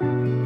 Thank you.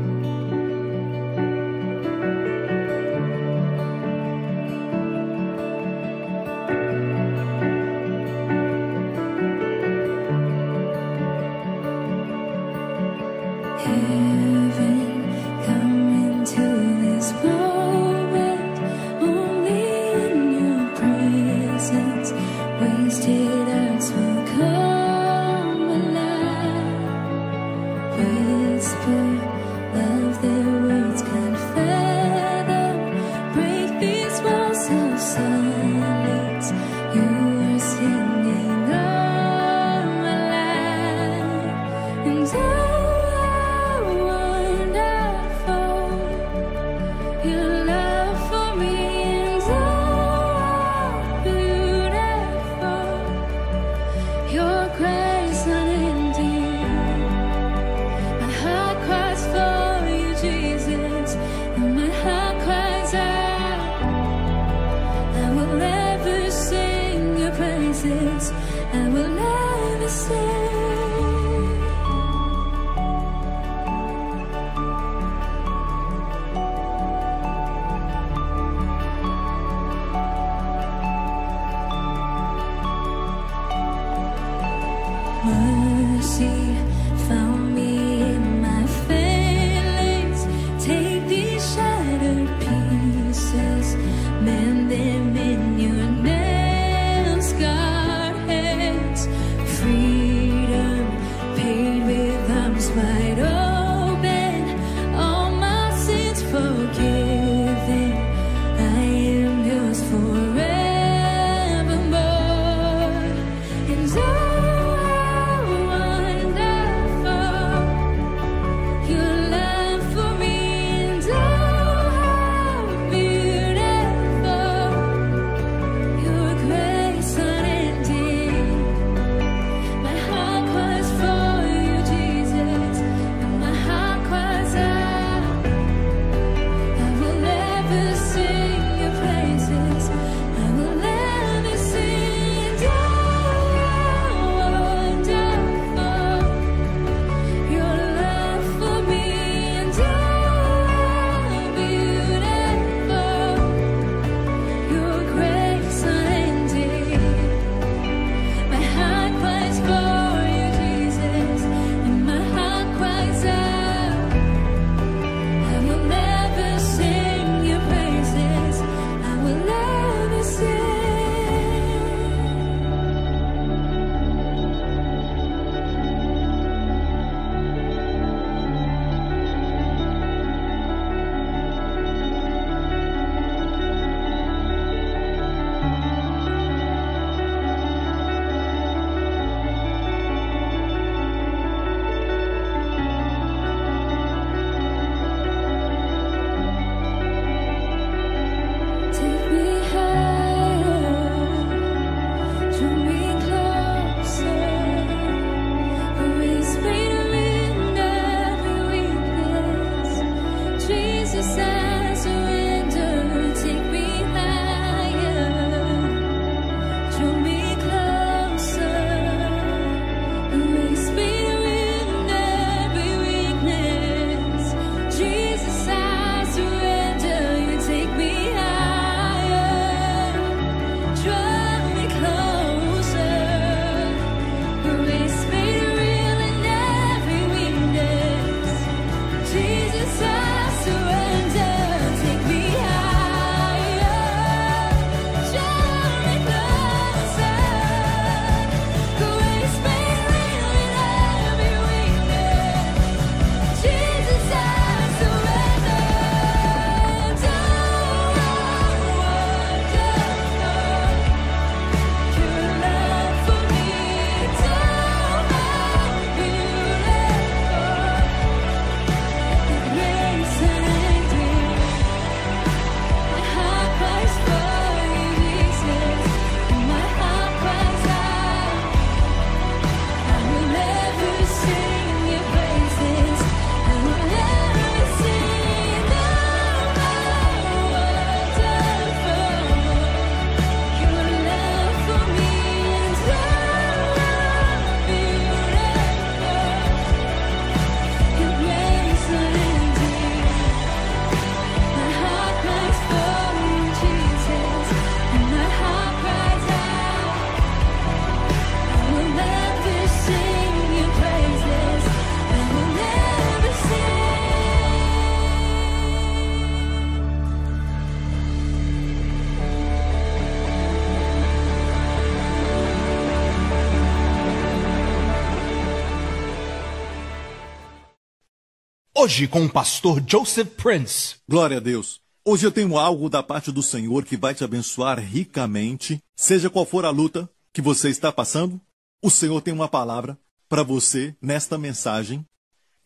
Hoje com o pastor Joseph Prince. Glória a Deus. Hoje eu tenho algo da parte do Senhor que vai te abençoar ricamente, seja qual for a luta que você está passando. O Senhor tem uma palavra para você nesta mensagem.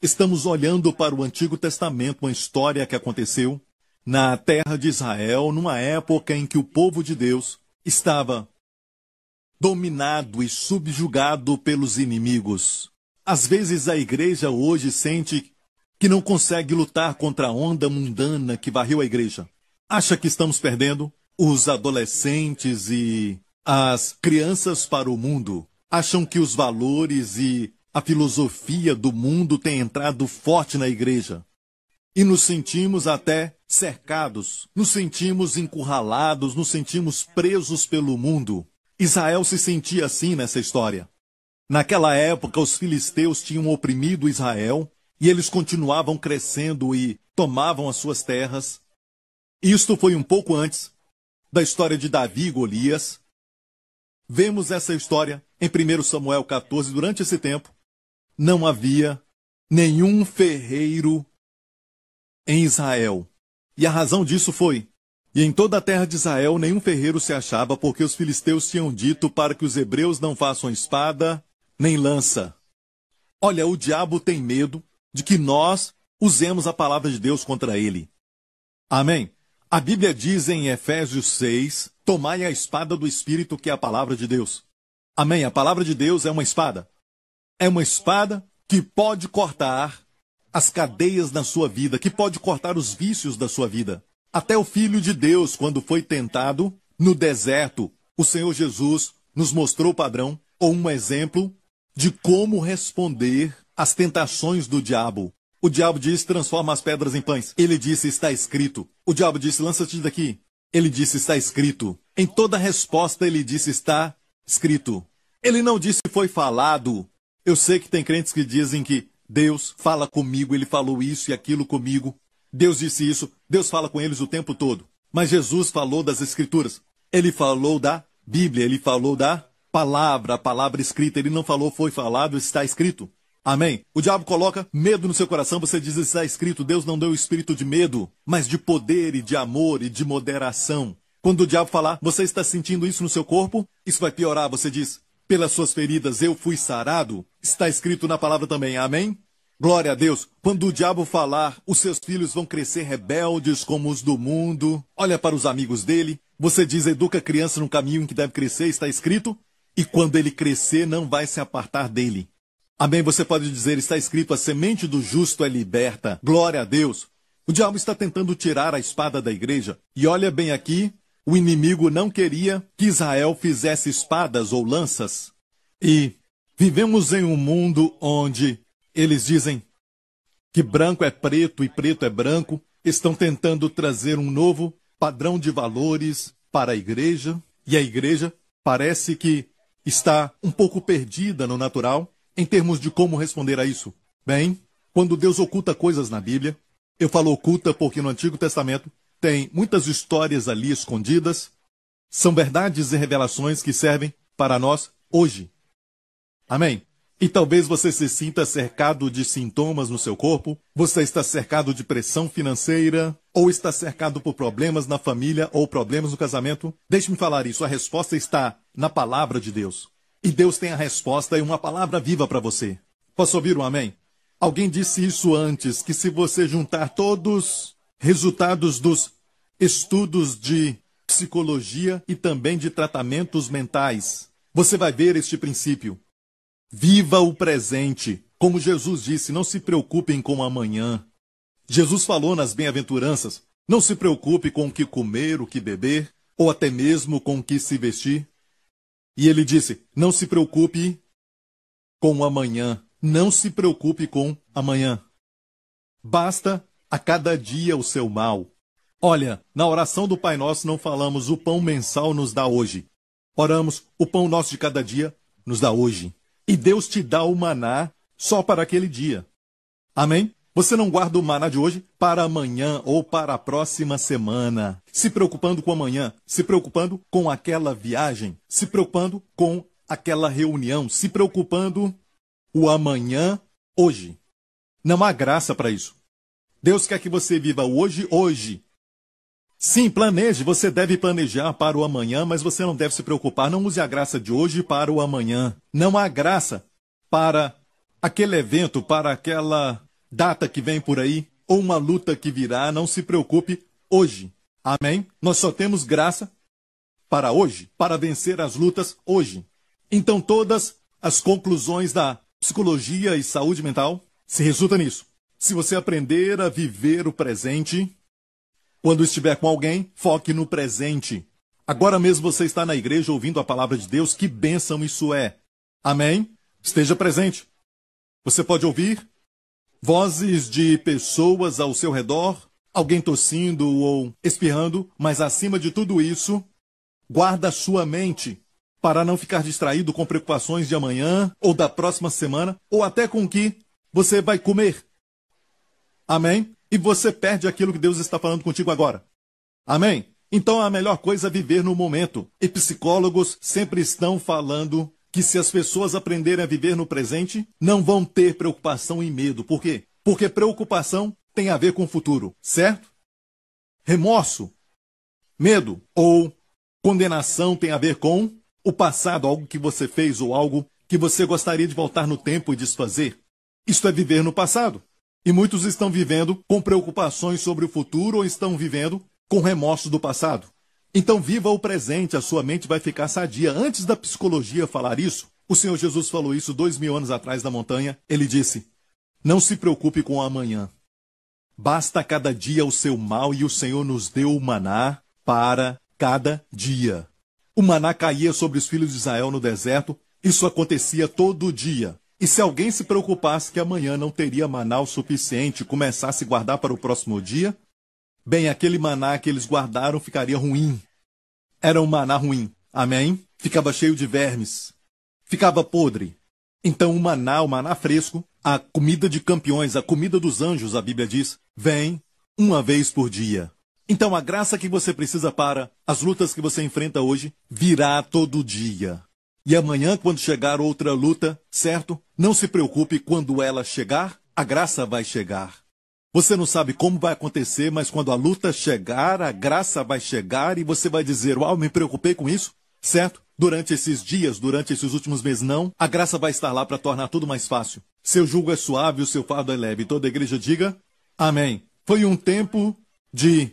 Estamos olhando para o Antigo Testamento, uma história que aconteceu na terra de Israel, numa época em que o povo de Deus estava dominado e subjugado pelos inimigos. Às vezes a igreja hoje sente que não consegue lutar contra a onda mundana que varreu a igreja. Acha que estamos perdendo os adolescentes e as crianças para o mundo. Acham que os valores e a filosofia do mundo têm entrado forte na igreja. E nos sentimos até cercados, nos sentimos encurralados, nos sentimos presos pelo mundo. Israel se sentia assim nessa história. Naquela época, os filisteus tinham oprimido Israel e eles continuavam crescendo e tomavam as suas terras. Isto foi um pouco antes da história de Davi e Golias. Vemos essa história em 1 Samuel 14. Durante esse tempo, não havia nenhum ferreiro em Israel. E a razão disso foi: e em toda a terra de Israel nenhum ferreiro se achava, porque os filisteus tinham dito para que os hebreus não façam espada nem lança. Olha, o diabo tem medo de que nós usemos a palavra de Deus contra ele. Amém? A Bíblia diz em Efésios 6: Tomai a espada do Espírito, que é a palavra de Deus. Amém? A palavra de Deus é uma espada. É uma espada que pode cortar as cadeias da sua vida, que pode cortar os vícios da sua vida. Até o Filho de Deus, quando foi tentado no deserto, o Senhor Jesus nos mostrou o padrão ou um exemplo de como responder as tentações do diabo. O diabo disse: transforma as pedras em pães. Ele disse: está escrito. O diabo disse: lança-te daqui. Ele disse: está escrito. Em toda resposta, ele disse: está escrito. Ele não disse: foi falado. Eu sei que tem crentes que dizem que Deus fala comigo, ele falou isso e aquilo comigo. Deus disse isso, Deus fala com eles o tempo todo. Mas Jesus falou das Escrituras. Ele falou da Bíblia, ele falou da palavra, a palavra escrita. Ele não falou foi falado, está escrito. Amém? O diabo coloca medo no seu coração, você diz, está é escrito, Deus não deu o espírito de medo, mas de poder e de amor e de moderação. Quando o diabo falar, você está sentindo isso no seu corpo? Isso vai piorar, você diz, pelas suas feridas eu fui sarado. Está escrito na palavra também, amém? Glória a Deus. Quando o diabo falar, os seus filhos vão crescer rebeldes como os do mundo. Olha para os amigos dele. Você diz, educa a criança no caminho em que deve crescer, está escrito. E quando ele crescer, não vai se apartar dele. Amém. Você pode dizer, está escrito: a semente do justo é liberta. Glória a Deus. O diabo está tentando tirar a espada da igreja. E olha bem aqui: o inimigo não queria que Israel fizesse espadas ou lanças. E vivemos em um mundo onde eles dizem que branco é preto e preto é branco. Estão tentando trazer um novo padrão de valores para a igreja. E a igreja parece que está um pouco perdida no natural em termos de como responder a isso? Bem, quando Deus oculta coisas na Bíblia, eu falo oculta porque no Antigo Testamento tem muitas histórias ali escondidas, são verdades e revelações que servem para nós hoje. Amém? E talvez você se sinta cercado de sintomas no seu corpo, você está cercado de pressão financeira, ou está cercado por problemas na família ou problemas no casamento. Deixe-me falar isso, a resposta está na palavra de Deus. E Deus tem a resposta e uma palavra viva para você. Posso ouvir um amém? Alguém disse isso antes, que se você juntar todos resultados dos estudos de psicologia e também de tratamentos mentais, você vai ver este princípio. Viva o presente. Como Jesus disse, não se preocupem com o amanhã. Jesus falou nas bem-aventuranças: não se preocupe com o que comer, o que beber, ou até mesmo com o que se vestir. E ele disse: Não se preocupe com amanhã. Não se preocupe com amanhã. Basta a cada dia o seu mal. Olha, na oração do Pai Nosso não falamos o pão mensal nos dá hoje. Oramos o pão nosso de cada dia nos dá hoje. E Deus te dá o maná só para aquele dia. Amém? Você não guarda o maná de hoje para amanhã ou para a próxima semana. Se preocupando com amanhã, se preocupando com aquela viagem, se preocupando com aquela reunião, se preocupando o amanhã hoje. Não há graça para isso. Deus quer que você viva hoje, hoje. Sim, planeje, você deve planejar para o amanhã, mas você não deve se preocupar. Não use a graça de hoje para o amanhã. Não há graça para aquele evento, para aquela data que vem por aí, ou uma luta que virá, não se preocupe hoje. Amém? Nós só temos graça para hoje, para vencer as lutas hoje. Então, todas as conclusões da psicologia e saúde mental se resultam nisso. Se você aprender a viver o presente, quando estiver com alguém, foque no presente. Agora mesmo você está na igreja ouvindo a palavra de Deus, que bênção isso é. Amém? Esteja presente. Você pode ouvir Vozes de pessoas ao seu redor, alguém tossindo ou espirrando, mas acima de tudo isso, guarda sua mente para não ficar distraído com preocupações de amanhã ou da próxima semana ou até com o que você vai comer. Amém? E você perde aquilo que Deus está falando contigo agora. Amém? Então a melhor coisa é viver no momento. E psicólogos sempre estão falando que se as pessoas aprenderem a viver no presente, não vão ter preocupação e medo. Por quê? Porque preocupação tem a ver com o futuro, certo? Remorso, medo ou condenação tem a ver com o passado, algo que você fez ou algo que você gostaria de voltar no tempo e desfazer. Isto é viver no passado. E muitos estão vivendo com preocupações sobre o futuro ou estão vivendo com remorso do passado. Então viva o presente, a sua mente vai ficar sadia. Antes da psicologia falar isso, o Senhor Jesus falou isso dois mil anos atrás da montanha. Ele disse: Não se preocupe com o amanhã. Basta cada dia o seu mal e o Senhor nos deu o maná para cada dia. O maná caía sobre os filhos de Israel no deserto. Isso acontecia todo dia. E se alguém se preocupasse que amanhã não teria maná o suficiente e começasse a guardar para o próximo dia, bem, aquele maná que eles guardaram ficaria ruim. Era um maná ruim, amém? Ficava cheio de vermes, ficava podre. Então o maná, o maná fresco, a comida de campeões, a comida dos anjos, a Bíblia diz, vem uma vez por dia. Então a graça que você precisa para as lutas que você enfrenta hoje virá todo dia. E amanhã, quando chegar outra luta, certo? Não se preocupe, quando ela chegar, a graça vai chegar. Você não sabe como vai acontecer, mas quando a luta chegar, a graça vai chegar e você vai dizer: Uau, me preocupei com isso, certo? Durante esses dias, durante esses últimos meses, não. A graça vai estar lá para tornar tudo mais fácil. Seu jugo é suave, o seu fardo é leve. Toda a igreja diga: Amém. Foi um tempo de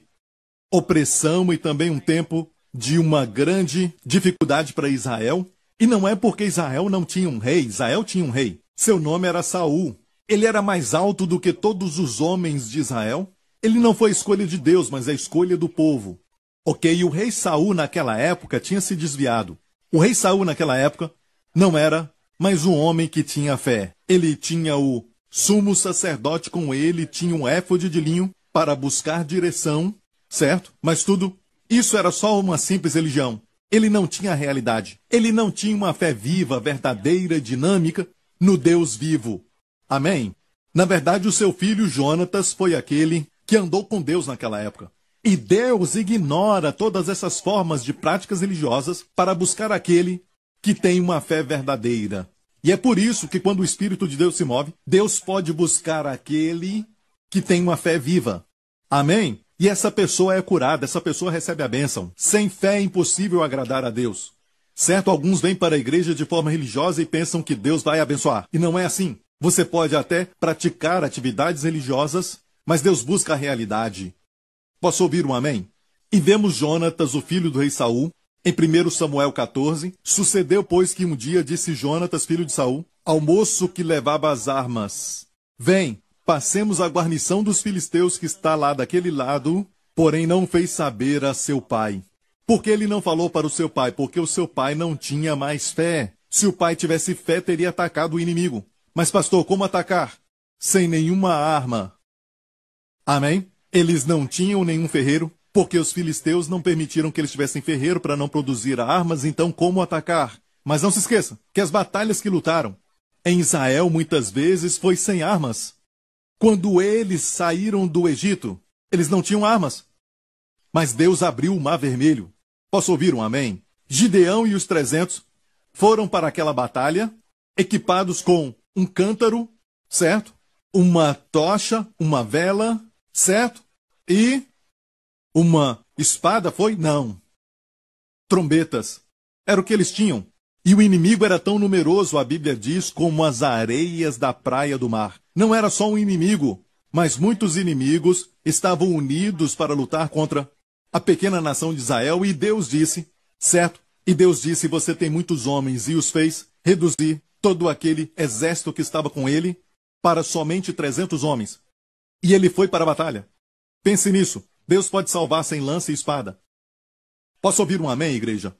opressão e também um tempo de uma grande dificuldade para Israel. E não é porque Israel não tinha um rei, Israel tinha um rei. Seu nome era Saul. Ele era mais alto do que todos os homens de Israel? Ele não foi escolha de Deus, mas a é escolha do povo. Ok, e o rei Saul naquela época tinha se desviado. O rei Saul naquela época não era mais um homem que tinha fé. Ele tinha o sumo sacerdote com ele, tinha um éfode de linho para buscar direção, certo? Mas tudo isso era só uma simples religião. Ele não tinha realidade. Ele não tinha uma fé viva, verdadeira, dinâmica no Deus vivo. Amém? Na verdade, o seu filho Jonatas foi aquele que andou com Deus naquela época. E Deus ignora todas essas formas de práticas religiosas para buscar aquele que tem uma fé verdadeira. E é por isso que quando o Espírito de Deus se move, Deus pode buscar aquele que tem uma fé viva. Amém? E essa pessoa é curada, essa pessoa recebe a bênção. Sem fé é impossível agradar a Deus. Certo, alguns vêm para a igreja de forma religiosa e pensam que Deus vai abençoar. E não é assim. Você pode até praticar atividades religiosas, mas Deus busca a realidade. Posso ouvir um amém? E vemos Jonatas, o filho do rei Saul, em 1 Samuel 14, sucedeu, pois, que um dia disse Jonatas, filho de Saul, ao moço que levava as armas: Vem, passemos a guarnição dos filisteus que está lá daquele lado, porém não fez saber a seu pai. Por que ele não falou para o seu pai? Porque o seu pai não tinha mais fé. Se o pai tivesse fé, teria atacado o inimigo. Mas, pastor, como atacar? Sem nenhuma arma. Amém? Eles não tinham nenhum ferreiro, porque os filisteus não permitiram que eles tivessem ferreiro para não produzir armas, então como atacar? Mas não se esqueça que as batalhas que lutaram em Israel muitas vezes foi sem armas. Quando eles saíram do Egito, eles não tinham armas. Mas Deus abriu o mar vermelho. Posso ouvir um amém? Gideão e os 300 foram para aquela batalha equipados com um cântaro, certo? Uma tocha, uma vela, certo? E uma espada foi? Não. Trombetas. Era o que eles tinham. E o inimigo era tão numeroso, a Bíblia diz, como as areias da praia do mar. Não era só um inimigo, mas muitos inimigos estavam unidos para lutar contra a pequena nação de Israel. E Deus disse, certo? E Deus disse: Você tem muitos homens e os fez reduzir todo aquele exército que estava com ele para somente 300 homens. E ele foi para a batalha. Pense nisso. Deus pode salvar sem lança e espada. Posso ouvir um amém, igreja?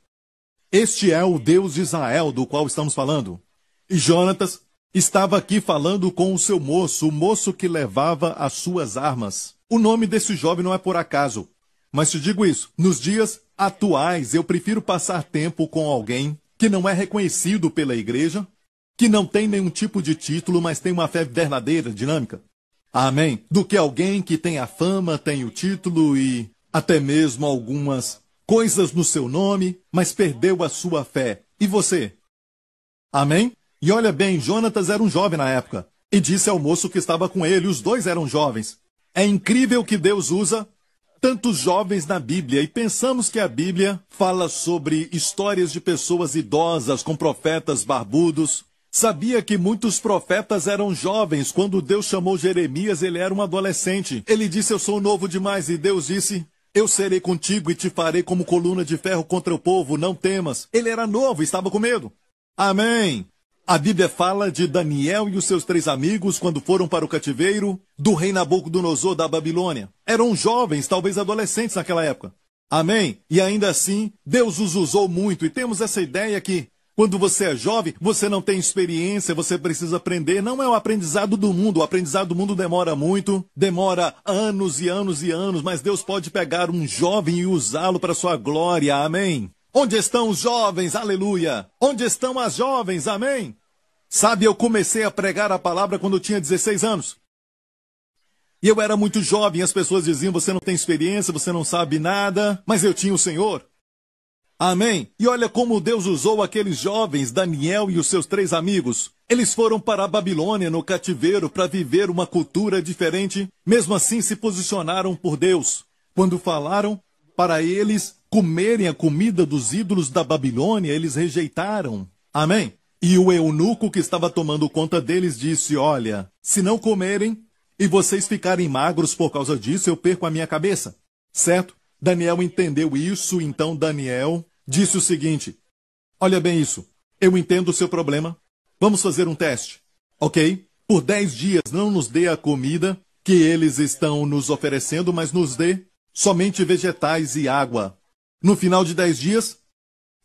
Este é o Deus de Israel do qual estamos falando. E Jonatas estava aqui falando com o seu moço, o moço que levava as suas armas. O nome desse jovem não é por acaso. Mas te digo isso, nos dias atuais eu prefiro passar tempo com alguém que não é reconhecido pela igreja que não tem nenhum tipo de título, mas tem uma fé verdadeira, dinâmica. Amém. Do que alguém que tem a fama, tem o título e até mesmo algumas coisas no seu nome, mas perdeu a sua fé. E você? Amém? E olha bem, Jonatas era um jovem na época e disse ao moço que estava com ele, os dois eram jovens. É incrível que Deus usa tantos jovens na Bíblia e pensamos que a Bíblia fala sobre histórias de pessoas idosas com profetas barbudos, Sabia que muitos profetas eram jovens. Quando Deus chamou Jeremias, ele era um adolescente. Ele disse: Eu sou novo demais. E Deus disse: Eu serei contigo e te farei como coluna de ferro contra o povo. Não temas. Ele era novo, estava com medo. Amém. A Bíblia fala de Daniel e os seus três amigos quando foram para o cativeiro do rei Nabucodonosor da Babilônia. Eram jovens, talvez adolescentes naquela época. Amém? E ainda assim, Deus os usou muito, e temos essa ideia que quando você é jovem, você não tem experiência, você precisa aprender. Não é o aprendizado do mundo. O aprendizado do mundo demora muito, demora anos e anos e anos, mas Deus pode pegar um jovem e usá-lo para sua glória. Amém. Onde estão os jovens? Aleluia. Onde estão as jovens? Amém. Sabe, eu comecei a pregar a palavra quando eu tinha 16 anos. E eu era muito jovem, as pessoas diziam: você não tem experiência, você não sabe nada, mas eu tinha o Senhor. Amém. E olha como Deus usou aqueles jovens, Daniel e os seus três amigos. Eles foram para a Babilônia no cativeiro para viver uma cultura diferente, mesmo assim se posicionaram por Deus. Quando falaram para eles comerem a comida dos ídolos da Babilônia, eles rejeitaram. Amém. E o eunuco que estava tomando conta deles disse: Olha, se não comerem e vocês ficarem magros por causa disso, eu perco a minha cabeça. Certo? Daniel entendeu isso, então Daniel disse o seguinte: Olha bem isso, eu entendo o seu problema, vamos fazer um teste, ok? Por dez dias não nos dê a comida que eles estão nos oferecendo, mas nos dê somente vegetais e água. No final de dez dias,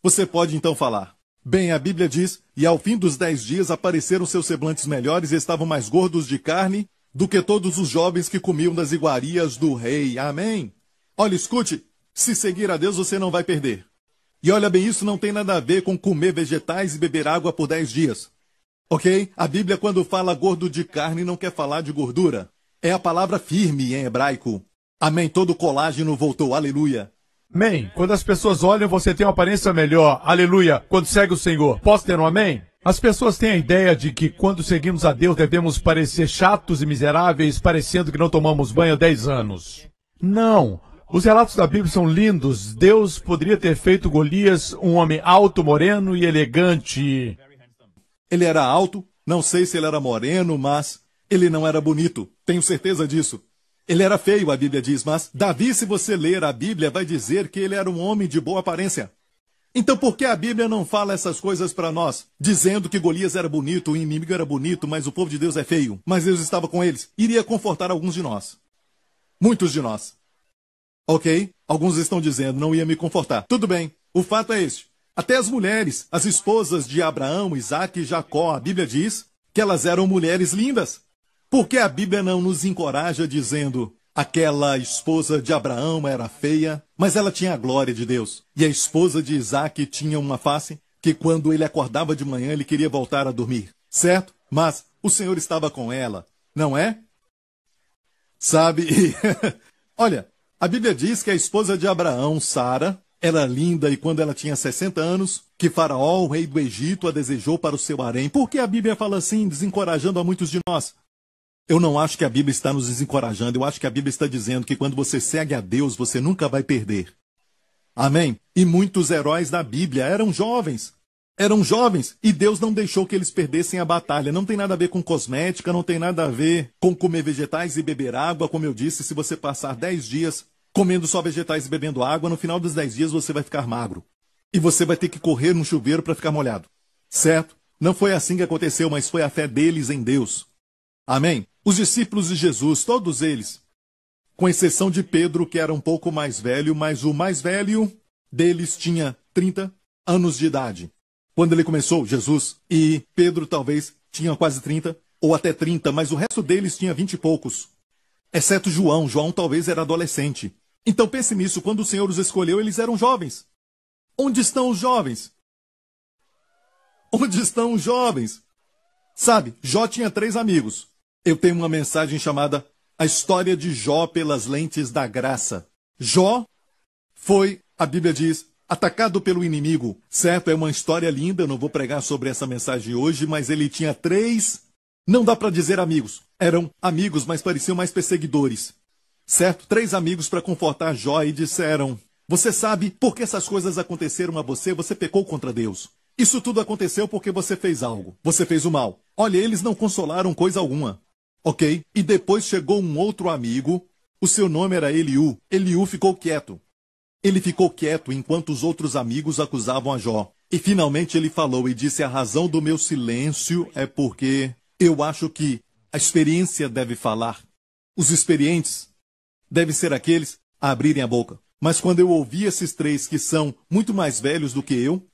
você pode então falar. Bem, a Bíblia diz: E ao fim dos dez dias apareceram seus semblantes melhores e estavam mais gordos de carne do que todos os jovens que comiam das iguarias do rei. Amém? Olha, escute, se seguir a Deus você não vai perder. E olha bem, isso não tem nada a ver com comer vegetais e beber água por 10 dias. Ok? A Bíblia, quando fala gordo de carne, não quer falar de gordura. É a palavra firme em hebraico. Amém. Todo colágeno voltou. Aleluia. Amém. Quando as pessoas olham, você tem uma aparência melhor. Aleluia. Quando segue o Senhor. Posso ter um amém? As pessoas têm a ideia de que quando seguimos a Deus devemos parecer chatos e miseráveis, parecendo que não tomamos banho há 10 anos. Não. Os relatos da Bíblia são lindos. Deus poderia ter feito Golias um homem alto, moreno e elegante. Ele era alto, não sei se ele era moreno, mas ele não era bonito. Tenho certeza disso. Ele era feio, a Bíblia diz, mas Davi, se você ler a Bíblia, vai dizer que ele era um homem de boa aparência. Então por que a Bíblia não fala essas coisas para nós, dizendo que Golias era bonito, o inimigo era bonito, mas o povo de Deus é feio, mas Deus estava com eles? Iria confortar alguns de nós. Muitos de nós. Ok, alguns estão dizendo, não ia me confortar. Tudo bem, o fato é este. Até as mulheres, as esposas de Abraão, Isaac e Jacó, a Bíblia diz que elas eram mulheres lindas. Por que a Bíblia não nos encoraja dizendo, Aquela esposa de Abraão era feia, mas ela tinha a glória de Deus. E a esposa de Isaac tinha uma face que, quando ele acordava de manhã, ele queria voltar a dormir. Certo? Mas o Senhor estava com ela, não é? Sabe? olha, a Bíblia diz que a esposa de Abraão, Sara, era é linda e quando ela tinha 60 anos, que Faraó, o rei do Egito, a desejou para o seu harém. Por que a Bíblia fala assim, desencorajando a muitos de nós? Eu não acho que a Bíblia está nos desencorajando, eu acho que a Bíblia está dizendo que quando você segue a Deus, você nunca vai perder. Amém? E muitos heróis da Bíblia eram jovens eram jovens e Deus não deixou que eles perdessem a batalha. Não tem nada a ver com cosmética, não tem nada a ver com comer vegetais e beber água. Como eu disse, se você passar 10 dias comendo só vegetais e bebendo água, no final dos 10 dias você vai ficar magro. E você vai ter que correr no chuveiro para ficar molhado. Certo? Não foi assim que aconteceu, mas foi a fé deles em Deus. Amém? Os discípulos de Jesus, todos eles, com exceção de Pedro, que era um pouco mais velho, mas o mais velho deles tinha 30 anos de idade quando ele começou, Jesus, e Pedro talvez tinha quase 30 ou até 30, mas o resto deles tinha 20 e poucos. Exceto João, João talvez era adolescente. Então pense nisso, quando o Senhor os escolheu, eles eram jovens. Onde estão os jovens? Onde estão os jovens? Sabe, Jó tinha três amigos. Eu tenho uma mensagem chamada A História de Jó pelas Lentes da Graça. Jó foi, a Bíblia diz, Atacado pelo inimigo. Certo, é uma história linda, eu não vou pregar sobre essa mensagem hoje, mas ele tinha três. Não dá para dizer amigos. Eram amigos, mas pareciam mais perseguidores. Certo, três amigos para confortar Jó e disseram: Você sabe por que essas coisas aconteceram a você? Você pecou contra Deus. Isso tudo aconteceu porque você fez algo. Você fez o mal. Olha, eles não consolaram coisa alguma. Ok? E depois chegou um outro amigo. O seu nome era Eliú. Eliú ficou quieto. Ele ficou quieto enquanto os outros amigos acusavam a Jó. E finalmente ele falou e disse: A razão do meu silêncio é porque eu acho que a experiência deve falar. Os experientes devem ser aqueles a abrirem a boca. Mas quando eu ouvi esses três que são muito mais velhos do que eu,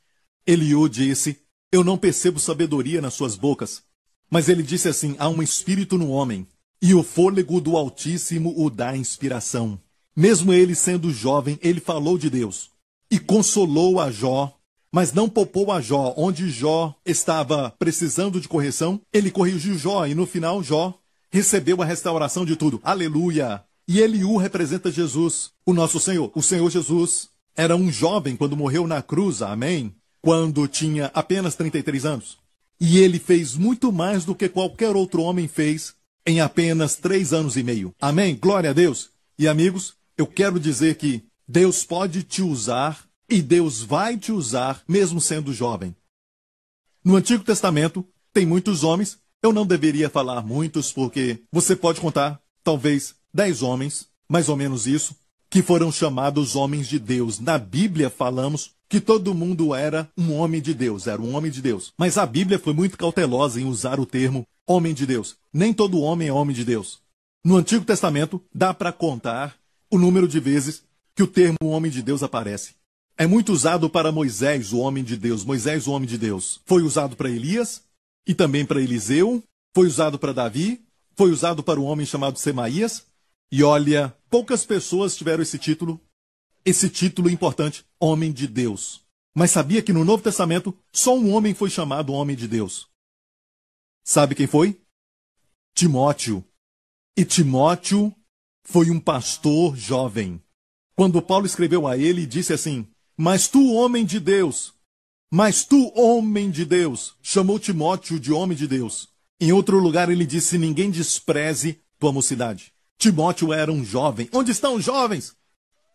Eliú disse: Eu não percebo sabedoria nas suas bocas. Mas ele disse assim: Há um espírito no homem, e o fôlego do Altíssimo o dá inspiração. Mesmo ele sendo jovem, ele falou de Deus e consolou a Jó, mas não poupou a Jó. Onde Jó estava precisando de correção, ele corrigiu Jó e no final Jó recebeu a restauração de tudo. Aleluia! E Eliú representa Jesus, o nosso Senhor. O Senhor Jesus era um jovem quando morreu na cruz, amém? Quando tinha apenas 33 anos. E ele fez muito mais do que qualquer outro homem fez em apenas três anos e meio. Amém? Glória a Deus. E amigos, eu quero dizer que Deus pode te usar e Deus vai te usar, mesmo sendo jovem. No Antigo Testamento, tem muitos homens. Eu não deveria falar muitos, porque você pode contar, talvez, dez homens, mais ou menos isso, que foram chamados homens de Deus. Na Bíblia falamos que todo mundo era um homem de Deus, era um homem de Deus. Mas a Bíblia foi muito cautelosa em usar o termo homem de Deus. Nem todo homem é homem de Deus. No Antigo Testamento, dá para contar o número de vezes que o termo homem de Deus aparece. É muito usado para Moisés, o homem de Deus. Moisés, o homem de Deus. Foi usado para Elias e também para Eliseu. Foi usado para Davi. Foi usado para um homem chamado Semaías. E olha, poucas pessoas tiveram esse título, esse título importante, homem de Deus. Mas sabia que no Novo Testamento só um homem foi chamado homem de Deus? Sabe quem foi? Timóteo. E Timóteo foi um pastor jovem. Quando Paulo escreveu a ele, disse assim: Mas tu, homem de Deus, mas tu, homem de Deus, chamou Timóteo de homem de Deus. Em outro lugar, ele disse: Ninguém despreze tua mocidade. Timóteo era um jovem. Onde estão os jovens?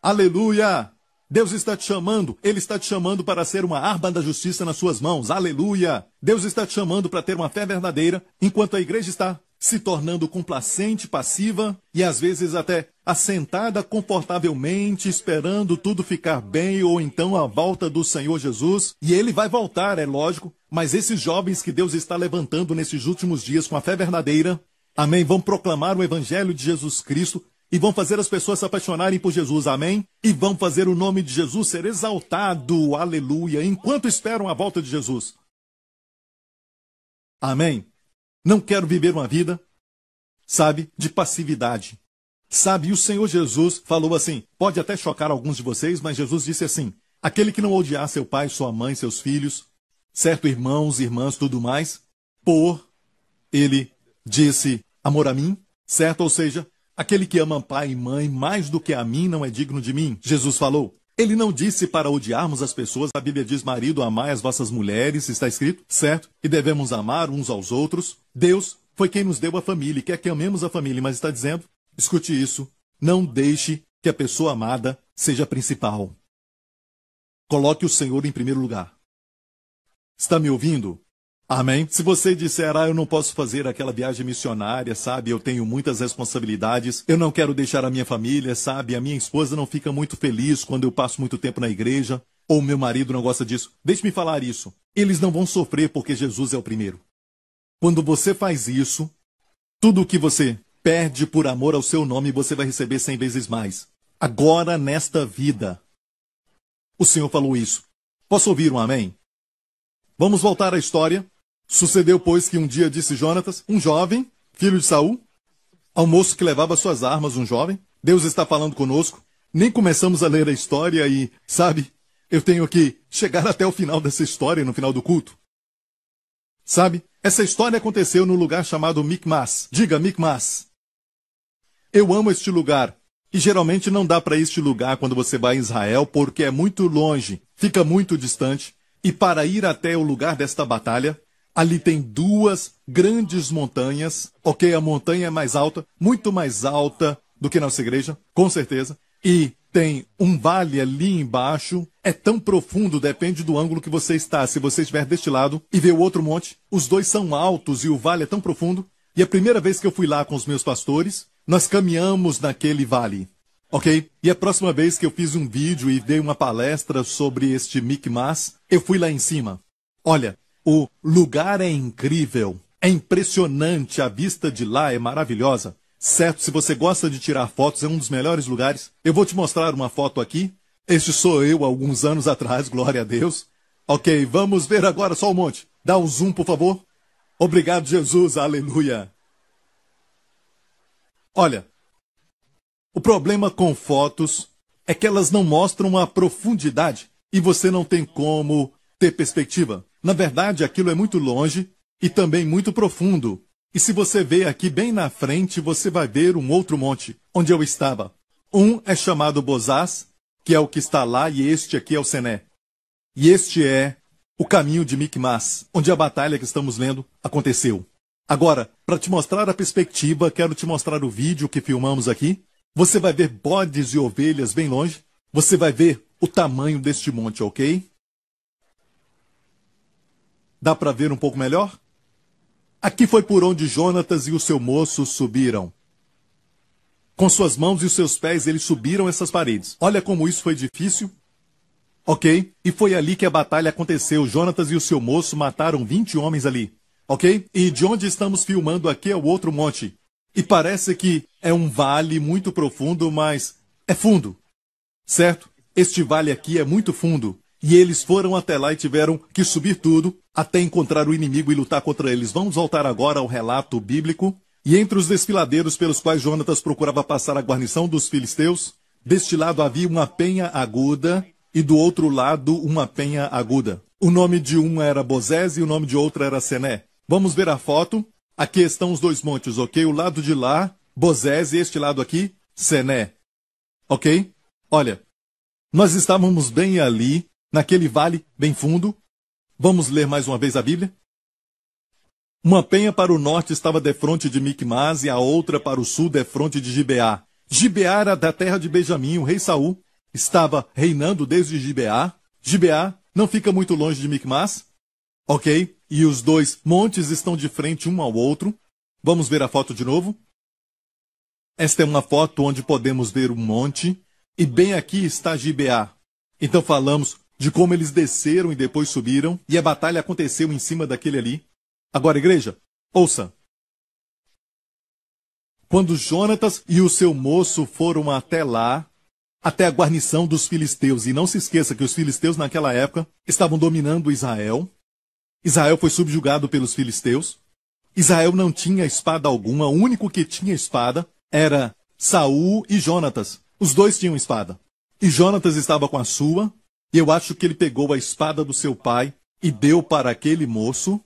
Aleluia! Deus está te chamando, Ele está te chamando para ser uma arma da justiça nas suas mãos, aleluia! Deus está te chamando para ter uma fé verdadeira, enquanto a igreja está se tornando complacente, passiva e às vezes até assentada confortavelmente, esperando tudo ficar bem ou então a volta do Senhor Jesus. E ele vai voltar, é lógico, mas esses jovens que Deus está levantando nesses últimos dias com a fé verdadeira, amém, vão proclamar o evangelho de Jesus Cristo e vão fazer as pessoas se apaixonarem por Jesus, amém? E vão fazer o nome de Jesus ser exaltado, aleluia, enquanto esperam a volta de Jesus. Amém? Não quero viver uma vida, sabe, de passividade. Sabe, e o Senhor Jesus falou assim: pode até chocar alguns de vocês, mas Jesus disse assim: aquele que não odiar seu pai, sua mãe, seus filhos, certo, irmãos, irmãs, tudo mais, por ele disse amor a mim, certo? Ou seja, aquele que ama pai e mãe mais do que a mim não é digno de mim. Jesus falou. Ele não disse para odiarmos as pessoas. A Bíblia diz: marido, amai as vossas mulheres, está escrito, certo? E devemos amar uns aos outros. Deus foi quem nos deu a família e quer que amemos a família, mas está dizendo, escute isso, não deixe que a pessoa amada seja a principal. Coloque o Senhor em primeiro lugar. Está me ouvindo? Amém? Se você disser, ah, eu não posso fazer aquela viagem missionária, sabe? Eu tenho muitas responsabilidades, eu não quero deixar a minha família, sabe? A minha esposa não fica muito feliz quando eu passo muito tempo na igreja, ou meu marido não gosta disso. Deixe-me falar isso. Eles não vão sofrer porque Jesus é o primeiro. Quando você faz isso, tudo o que você perde por amor ao seu nome, você vai receber cem vezes mais. Agora, nesta vida. O Senhor falou isso. Posso ouvir um amém? Vamos voltar à história. Sucedeu, pois, que um dia disse Jonatas, um jovem, filho de Saul, ao moço que levava suas armas, um jovem, Deus está falando conosco. Nem começamos a ler a história e, sabe, eu tenho que chegar até o final dessa história, no final do culto. Sabe, essa história aconteceu no lugar chamado Micmas. Diga, Micmas. Eu amo este lugar. E geralmente não dá para este lugar quando você vai a Israel, porque é muito longe, fica muito distante. E para ir até o lugar desta batalha, ali tem duas grandes montanhas, ok? A montanha é mais alta, muito mais alta do que nossa igreja, com certeza. E tem um vale ali embaixo, é tão profundo, depende do ângulo que você está. Se você estiver deste lado e vê o outro monte, os dois são altos e o vale é tão profundo. E a primeira vez que eu fui lá com os meus pastores, nós caminhamos naquele vale. Ok? E a próxima vez que eu fiz um vídeo e dei uma palestra sobre este Micmas, eu fui lá em cima. Olha, o lugar é incrível, é impressionante, a vista de lá é maravilhosa. Certo, se você gosta de tirar fotos, é um dos melhores lugares. Eu vou te mostrar uma foto aqui. Este sou eu alguns anos atrás, glória a Deus. Ok, vamos ver agora só um monte. Dá um zoom, por favor. Obrigado, Jesus, aleluia. Olha, o problema com fotos é que elas não mostram a profundidade e você não tem como ter perspectiva. Na verdade, aquilo é muito longe e também muito profundo. E se você vê aqui bem na frente, você vai ver um outro monte, onde eu estava. Um é chamado Bozás, que é o que está lá, e este aqui é o Sené. E este é o caminho de Micmas, onde a batalha que estamos lendo aconteceu. Agora, para te mostrar a perspectiva, quero te mostrar o vídeo que filmamos aqui. Você vai ver bodes e ovelhas bem longe. Você vai ver o tamanho deste monte, ok? Dá para ver um pouco melhor? Aqui foi por onde Jonatas e o seu moço subiram. Com suas mãos e os seus pés, eles subiram essas paredes. Olha como isso foi difícil. Ok? E foi ali que a batalha aconteceu. Jonatas e o seu moço mataram 20 homens ali. Ok? E de onde estamos filmando aqui é o outro monte. E parece que é um vale muito profundo, mas é fundo. Certo? Este vale aqui é muito fundo. E eles foram até lá e tiveram que subir tudo até encontrar o inimigo e lutar contra eles. Vamos voltar agora ao relato bíblico. E entre os desfiladeiros pelos quais Jonatas procurava passar a guarnição dos filisteus, deste lado havia uma penha aguda e do outro lado uma penha aguda. O nome de um era Bozés e o nome de outra era Sené. Vamos ver a foto. Aqui estão os dois montes, ok? O lado de lá, Bozés, e este lado aqui, Sené. Ok? Olha, nós estávamos bem ali naquele vale bem fundo. Vamos ler mais uma vez a Bíblia? Uma penha para o norte estava defronte de Micmas e a outra para o sul defronte de Gibeá. Gibeá era da terra de Benjamim, o rei Saul estava reinando desde Gibeá. Gibeá não fica muito longe de Micmas. OK? E os dois montes estão de frente um ao outro. Vamos ver a foto de novo? Esta é uma foto onde podemos ver um monte e bem aqui está Gibeá. Então falamos de como eles desceram e depois subiram, e a batalha aconteceu em cima daquele ali. Agora, igreja, ouça. Quando Jonatas e o seu moço foram até lá, até a guarnição dos filisteus, e não se esqueça que os filisteus naquela época estavam dominando Israel. Israel foi subjugado pelos filisteus. Israel não tinha espada alguma, o único que tinha espada era Saul e Jonatas. Os dois tinham espada. E Jonatas estava com a sua, eu acho que ele pegou a espada do seu pai e deu para aquele moço.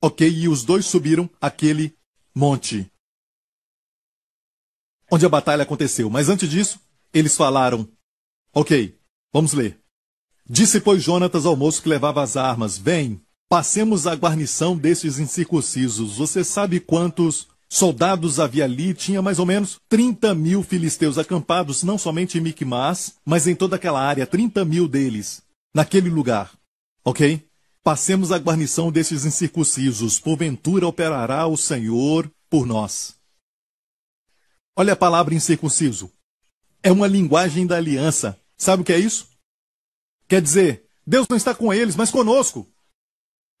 Ok, e os dois subiram aquele monte onde a batalha aconteceu. Mas antes disso, eles falaram: Ok, vamos ler. Disse, pois, Jonatas ao moço que levava as armas: Vem, passemos a guarnição desses incircuncisos. Você sabe quantos Soldados havia ali, tinha mais ou menos 30 mil filisteus acampados, não somente em Micmas, mas em toda aquela área, 30 mil deles, naquele lugar. Ok? Passemos a guarnição desses incircuncisos, porventura operará o Senhor por nós. Olha a palavra incircunciso. É uma linguagem da aliança. Sabe o que é isso? Quer dizer, Deus não está com eles, mas conosco.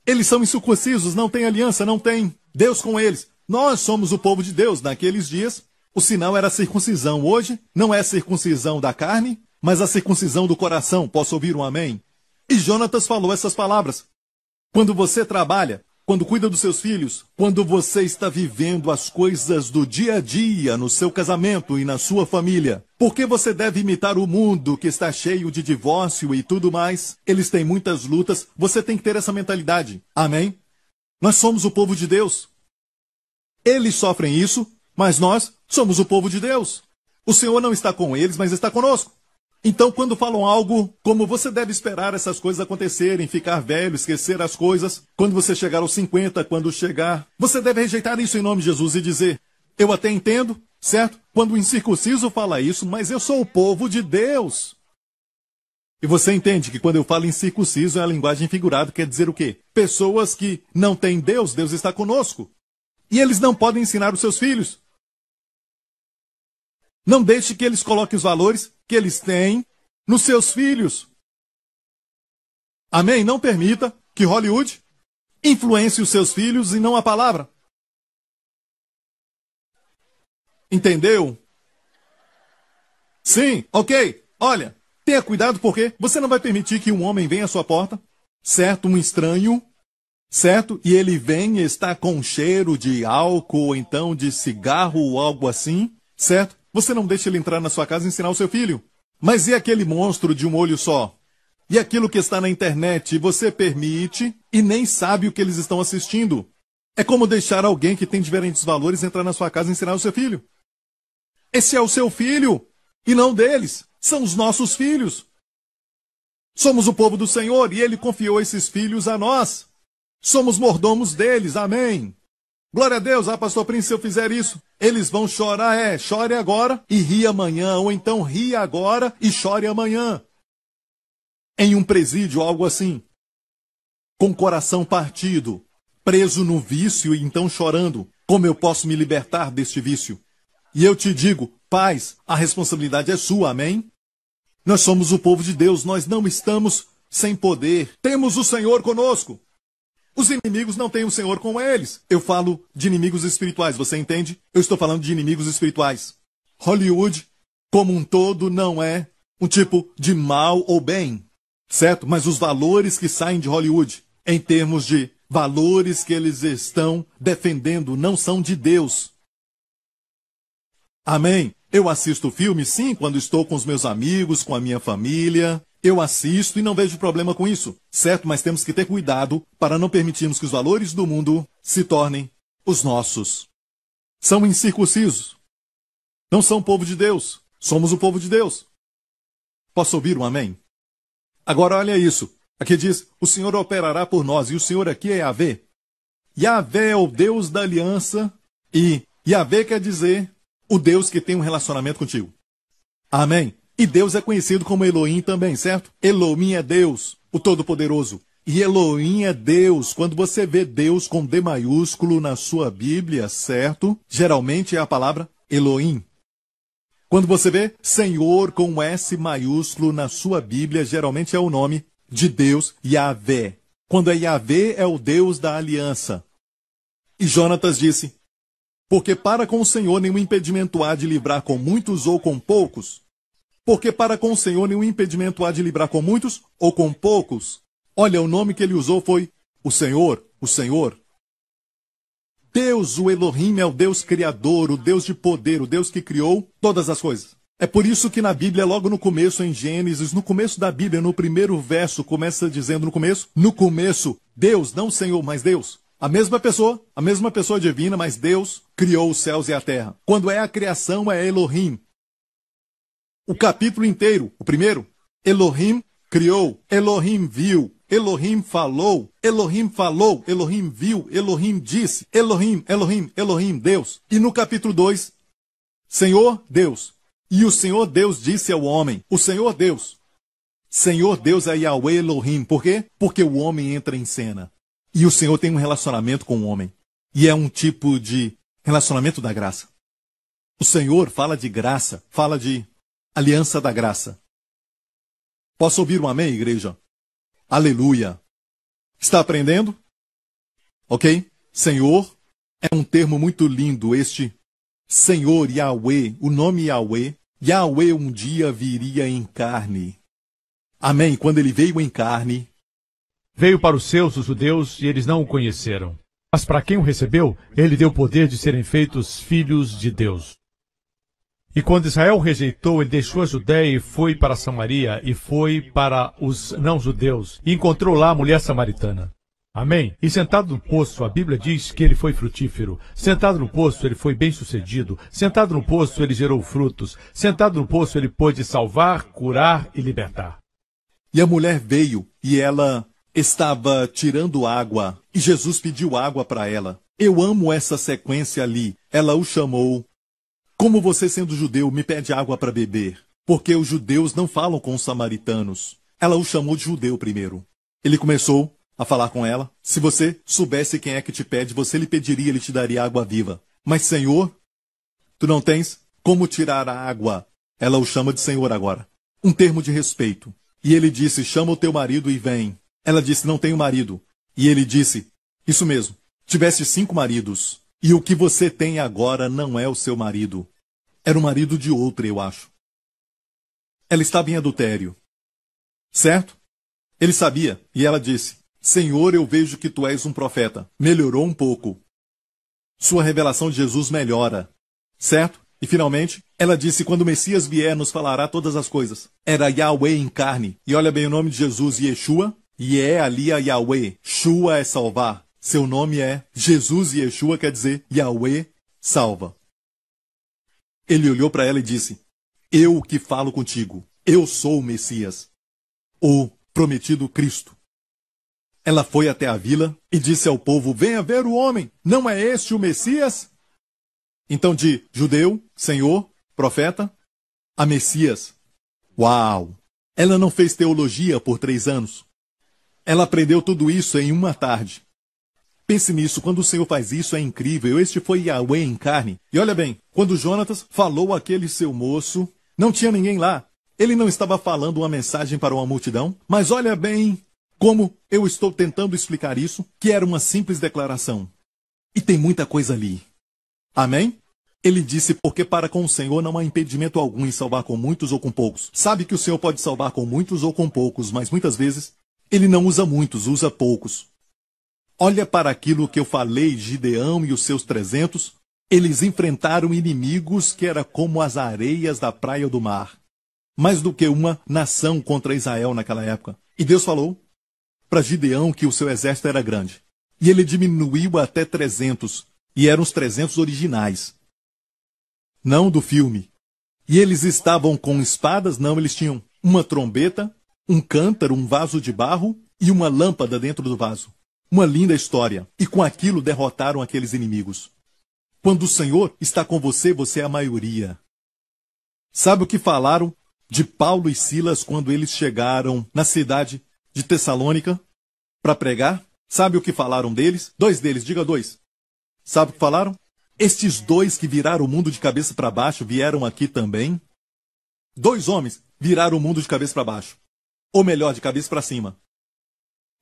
Eles são incircuncisos, não tem aliança, não tem Deus com eles. Nós somos o povo de Deus. Naqueles dias, o sinal era a circuncisão. Hoje, não é a circuncisão da carne, mas a circuncisão do coração. Posso ouvir um amém? E Jonatas falou essas palavras. Quando você trabalha, quando cuida dos seus filhos, quando você está vivendo as coisas do dia a dia no seu casamento e na sua família. Porque você deve imitar o mundo que está cheio de divórcio e tudo mais? Eles têm muitas lutas, você tem que ter essa mentalidade. Amém? Nós somos o povo de Deus. Eles sofrem isso, mas nós somos o povo de Deus. O Senhor não está com eles, mas está conosco. Então, quando falam algo como você deve esperar essas coisas acontecerem, ficar velho, esquecer as coisas, quando você chegar aos 50, quando chegar, você deve rejeitar isso em nome de Jesus e dizer: Eu até entendo, certo? Quando o incircunciso fala isso, mas eu sou o povo de Deus. E você entende que quando eu falo incircunciso é a linguagem figurada, quer dizer o quê? Pessoas que não têm Deus, Deus está conosco. E eles não podem ensinar os seus filhos. Não deixe que eles coloquem os valores que eles têm nos seus filhos. Amém? Não permita que Hollywood influencie os seus filhos e não a palavra. Entendeu? Sim, ok. Olha, tenha cuidado porque você não vai permitir que um homem venha à sua porta, certo? Um estranho, certo? E ele vem e está com cheiro de álcool, ou então de cigarro ou algo assim, certo? Você não deixa ele entrar na sua casa e ensinar o seu filho. Mas e aquele monstro de um olho só? E aquilo que está na internet, você permite e nem sabe o que eles estão assistindo. É como deixar alguém que tem diferentes valores entrar na sua casa e ensinar o seu filho. Esse é o seu filho e não deles. São os nossos filhos. Somos o povo do Senhor e ele confiou esses filhos a nós. Somos mordomos deles, amém. Glória a Deus, ah, pastor Príncipe, se eu fizer isso, eles vão chorar, é, chore agora e ri amanhã, ou então ri agora e chore amanhã. Em um presídio, algo assim. Com coração partido, preso no vício e então chorando, como eu posso me libertar deste vício? E eu te digo, paz, a responsabilidade é sua, amém? Nós somos o povo de Deus, nós não estamos sem poder. Temos o Senhor conosco. Os inimigos não têm o Senhor com eles. Eu falo de inimigos espirituais, você entende? Eu estou falando de inimigos espirituais. Hollywood, como um todo, não é um tipo de mal ou bem, certo? Mas os valores que saem de Hollywood, em termos de valores que eles estão defendendo, não são de Deus. Amém? Eu assisto filme, sim, quando estou com os meus amigos, com a minha família. Eu assisto e não vejo problema com isso, certo? Mas temos que ter cuidado para não permitirmos que os valores do mundo se tornem os nossos. São incircuncisos. Não são povo de Deus. Somos o povo de Deus. Posso ouvir um amém? Agora olha isso. Aqui diz: O Senhor operará por nós, e o Senhor aqui é Yahvé. Yahvé é o Deus da aliança, e Yahvé quer dizer o Deus que tem um relacionamento contigo. Amém? E Deus é conhecido como Elohim também, certo? Elohim é Deus, o Todo-Poderoso. E Elohim é Deus. Quando você vê Deus com D maiúsculo na sua Bíblia, certo? Geralmente é a palavra Elohim. Quando você vê Senhor com S maiúsculo na sua Bíblia, geralmente é o nome de Deus, Yahvé. Quando é Yahvé, é o Deus da aliança. E Jonatas disse: Porque para com o Senhor nenhum impedimento há de livrar com muitos ou com poucos, porque para com o Senhor nenhum impedimento há de librar com muitos ou com poucos. Olha, o nome que ele usou foi o Senhor, o Senhor. Deus, o Elohim, é o Deus criador, o Deus de poder, o Deus que criou todas as coisas. É por isso que na Bíblia, logo no começo, em Gênesis, no começo da Bíblia, no primeiro verso, começa dizendo no começo, no começo, Deus, não Senhor, mas Deus. A mesma pessoa, a mesma pessoa divina, mas Deus criou os céus e a terra. Quando é a criação, é Elohim o capítulo inteiro, o primeiro. Elohim criou, Elohim viu, Elohim falou, Elohim falou, Elohim viu, Elohim disse, Elohim, Elohim, Elohim, Deus. E no capítulo 2, Senhor Deus. E o Senhor Deus disse ao homem, o Senhor Deus. Senhor Deus é Yahweh Elohim. Por quê? Porque o homem entra em cena. E o Senhor tem um relacionamento com o homem. E é um tipo de relacionamento da graça. O Senhor fala de graça, fala de Aliança da Graça. Posso ouvir um amém, igreja? Aleluia. Está aprendendo? Ok? Senhor é um termo muito lindo, este Senhor Yahweh, o nome Yahweh. Yahweh um dia viria em carne. Amém. Quando ele veio em carne. Veio para os seus, os judeus, e eles não o conheceram. Mas para quem o recebeu, ele deu o poder de serem feitos filhos de Deus e quando Israel rejeitou, ele deixou a Judéia e foi para Samaria, e foi para os não-judeus, e encontrou lá a mulher samaritana. Amém? E sentado no poço, a Bíblia diz que ele foi frutífero. Sentado no poço, ele foi bem-sucedido. Sentado no poço, ele gerou frutos. Sentado no poço, ele pôde salvar, curar e libertar. E a mulher veio, e ela estava tirando água, e Jesus pediu água para ela. Eu amo essa sequência ali. Ela o chamou, como você, sendo judeu, me pede água para beber? Porque os judeus não falam com os samaritanos. Ela o chamou de judeu primeiro. Ele começou a falar com ela. Se você soubesse quem é que te pede, você lhe pediria, ele te daria água viva. Mas, Senhor, tu não tens como tirar a água. Ela o chama de Senhor agora. Um termo de respeito. E ele disse: Chama o teu marido e vem. Ela disse: Não tenho marido. E ele disse: Isso mesmo. Tiveste cinco maridos. E o que você tem agora não é o seu marido. Era o marido de outra, eu acho. Ela estava em adultério. Certo? Ele sabia, e ela disse: Senhor, eu vejo que tu és um profeta. Melhorou um pouco. Sua revelação de Jesus melhora. Certo? E finalmente, ela disse: Quando o Messias vier, nos falará todas as coisas. Era Yahweh em carne. E olha bem o nome de Jesus: Yeshua. E é ali a Yahweh. Shua é salvar. Seu nome é Jesus e Yeshua quer dizer Yahweh salva. Ele olhou para ela e disse: Eu que falo contigo, eu sou o Messias, o prometido Cristo. Ela foi até a vila e disse ao povo: Venha ver o homem, não é este o Messias? Então, de judeu, senhor, profeta, a Messias. Uau! Ela não fez teologia por três anos. Ela aprendeu tudo isso em uma tarde. Pense nisso, quando o Senhor faz isso é incrível. Este foi Yahweh em carne. E olha bem, quando Jonatas falou aquele seu moço, não tinha ninguém lá. Ele não estava falando uma mensagem para uma multidão, mas olha bem como eu estou tentando explicar isso, que era uma simples declaração. E tem muita coisa ali. Amém? Ele disse, porque para com o Senhor não há impedimento algum em salvar com muitos ou com poucos. Sabe que o Senhor pode salvar com muitos ou com poucos, mas muitas vezes ele não usa muitos, usa poucos. Olha para aquilo que eu falei, Gideão e os seus trezentos. Eles enfrentaram inimigos que era como as areias da praia do mar. Mais do que uma nação contra Israel naquela época. E Deus falou para Gideão que o seu exército era grande. E ele diminuiu até 300. E eram os 300 originais. Não do filme. E eles estavam com espadas? Não, eles tinham uma trombeta, um cântaro, um vaso de barro e uma lâmpada dentro do vaso. Uma linda história, e com aquilo derrotaram aqueles inimigos. Quando o Senhor está com você, você é a maioria. Sabe o que falaram de Paulo e Silas quando eles chegaram na cidade de Tessalônica para pregar? Sabe o que falaram deles? Dois deles, diga dois. Sabe o que falaram? Estes dois que viraram o mundo de cabeça para baixo vieram aqui também? Dois homens viraram o mundo de cabeça para baixo. Ou melhor, de cabeça para cima.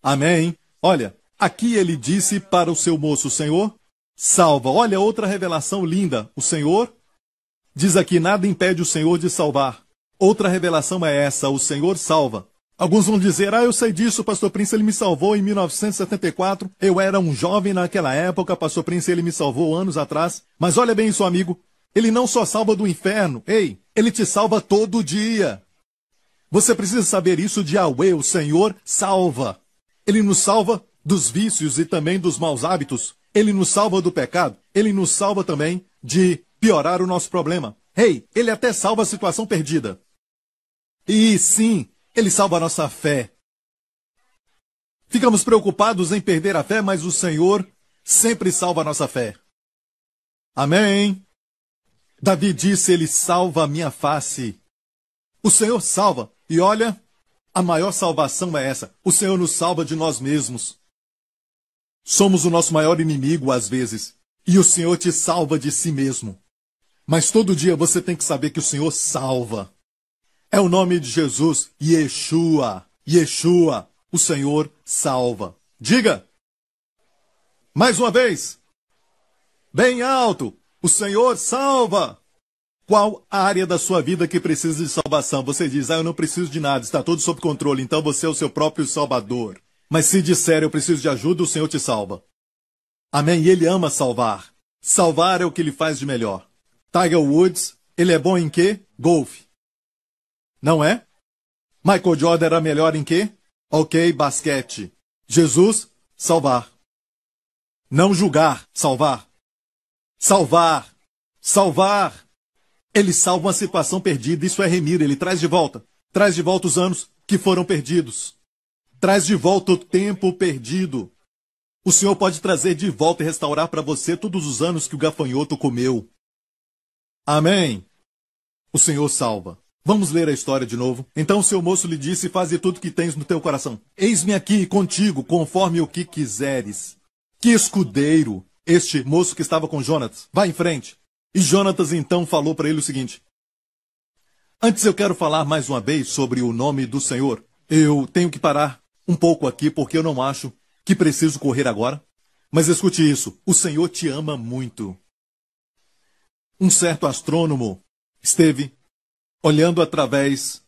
Amém? Olha, Aqui ele disse para o seu moço Senhor: Salva. Olha outra revelação linda. O Senhor diz aqui: Nada impede o Senhor de salvar. Outra revelação é essa: O Senhor salva. Alguns vão dizer: Ah, eu sei disso, Pastor Prince, ele me salvou em 1974. Eu era um jovem naquela época, Pastor Prince, ele me salvou anos atrás. Mas olha bem isso, amigo. Ele não só salva do inferno, ei, ele te salva todo dia. Você precisa saber isso de Yahweh, o Senhor salva. Ele nos salva dos vícios e também dos maus hábitos. Ele nos salva do pecado. Ele nos salva também de piorar o nosso problema. Rei, hey, ele até salva a situação perdida. E sim, ele salva a nossa fé. Ficamos preocupados em perder a fé, mas o Senhor sempre salva a nossa fé. Amém. Davi disse: Ele salva a minha face. O Senhor salva. E olha, a maior salvação é essa: o Senhor nos salva de nós mesmos. Somos o nosso maior inimigo às vezes, e o Senhor te salva de si mesmo. Mas todo dia você tem que saber que o Senhor salva. É o nome de Jesus, Yeshua. Yeshua, o Senhor salva. Diga! Mais uma vez! Bem alto! O Senhor salva! Qual área da sua vida que precisa de salvação? Você diz, ah, eu não preciso de nada, está tudo sob controle, então você é o seu próprio salvador. Mas se disser eu preciso de ajuda, o Senhor te salva. Amém? E ele ama salvar. Salvar é o que ele faz de melhor. Tiger Woods, ele é bom em quê? Golfe. Não é? Michael Jordan era melhor em quê? Ok, basquete. Jesus, salvar. Não julgar, salvar. Salvar. Salvar. Ele salva uma situação perdida, isso é remir, ele traz de volta. Traz de volta os anos que foram perdidos. Traz de volta o tempo perdido. O Senhor pode trazer de volta e restaurar para você todos os anos que o gafanhoto comeu. Amém. O Senhor salva. Vamos ler a história de novo. Então seu moço lhe disse: Faze tudo que tens no teu coração. Eis-me aqui contigo, conforme o que quiseres. Que escudeiro! Este moço que estava com Jonatas. Vá em frente. E Jonatas então falou para ele o seguinte: Antes eu quero falar mais uma vez sobre o nome do Senhor. Eu tenho que parar um pouco aqui porque eu não acho que preciso correr agora. Mas escute isso: o Senhor te ama muito. Um certo astrônomo esteve olhando através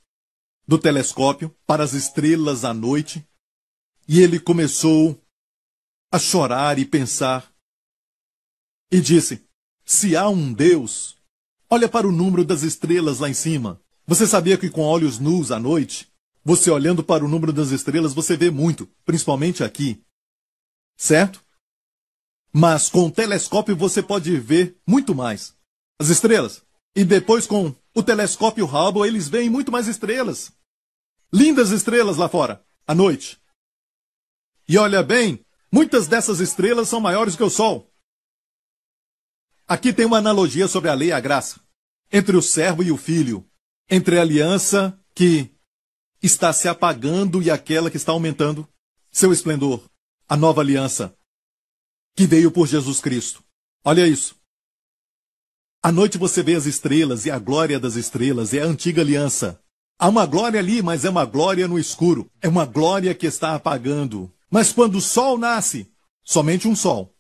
do telescópio para as estrelas à noite e ele começou a chorar e pensar. E disse: Se há um Deus, olha para o número das estrelas lá em cima. Você sabia que com olhos nus à noite você olhando para o número das estrelas, você vê muito, principalmente aqui. Certo? Mas com o telescópio você pode ver muito mais. As estrelas. E depois com o telescópio Hubble, eles veem muito mais estrelas. Lindas estrelas lá fora, à noite. E olha bem, muitas dessas estrelas são maiores que o Sol. Aqui tem uma analogia sobre a lei e a graça. Entre o servo e o filho. Entre a aliança que está se apagando e aquela que está aumentando seu esplendor, a nova aliança que veio por Jesus Cristo. Olha isso. À noite você vê as estrelas e a glória das estrelas é a antiga aliança. Há uma glória ali, mas é uma glória no escuro. É uma glória que está apagando. Mas quando o sol nasce, somente um sol.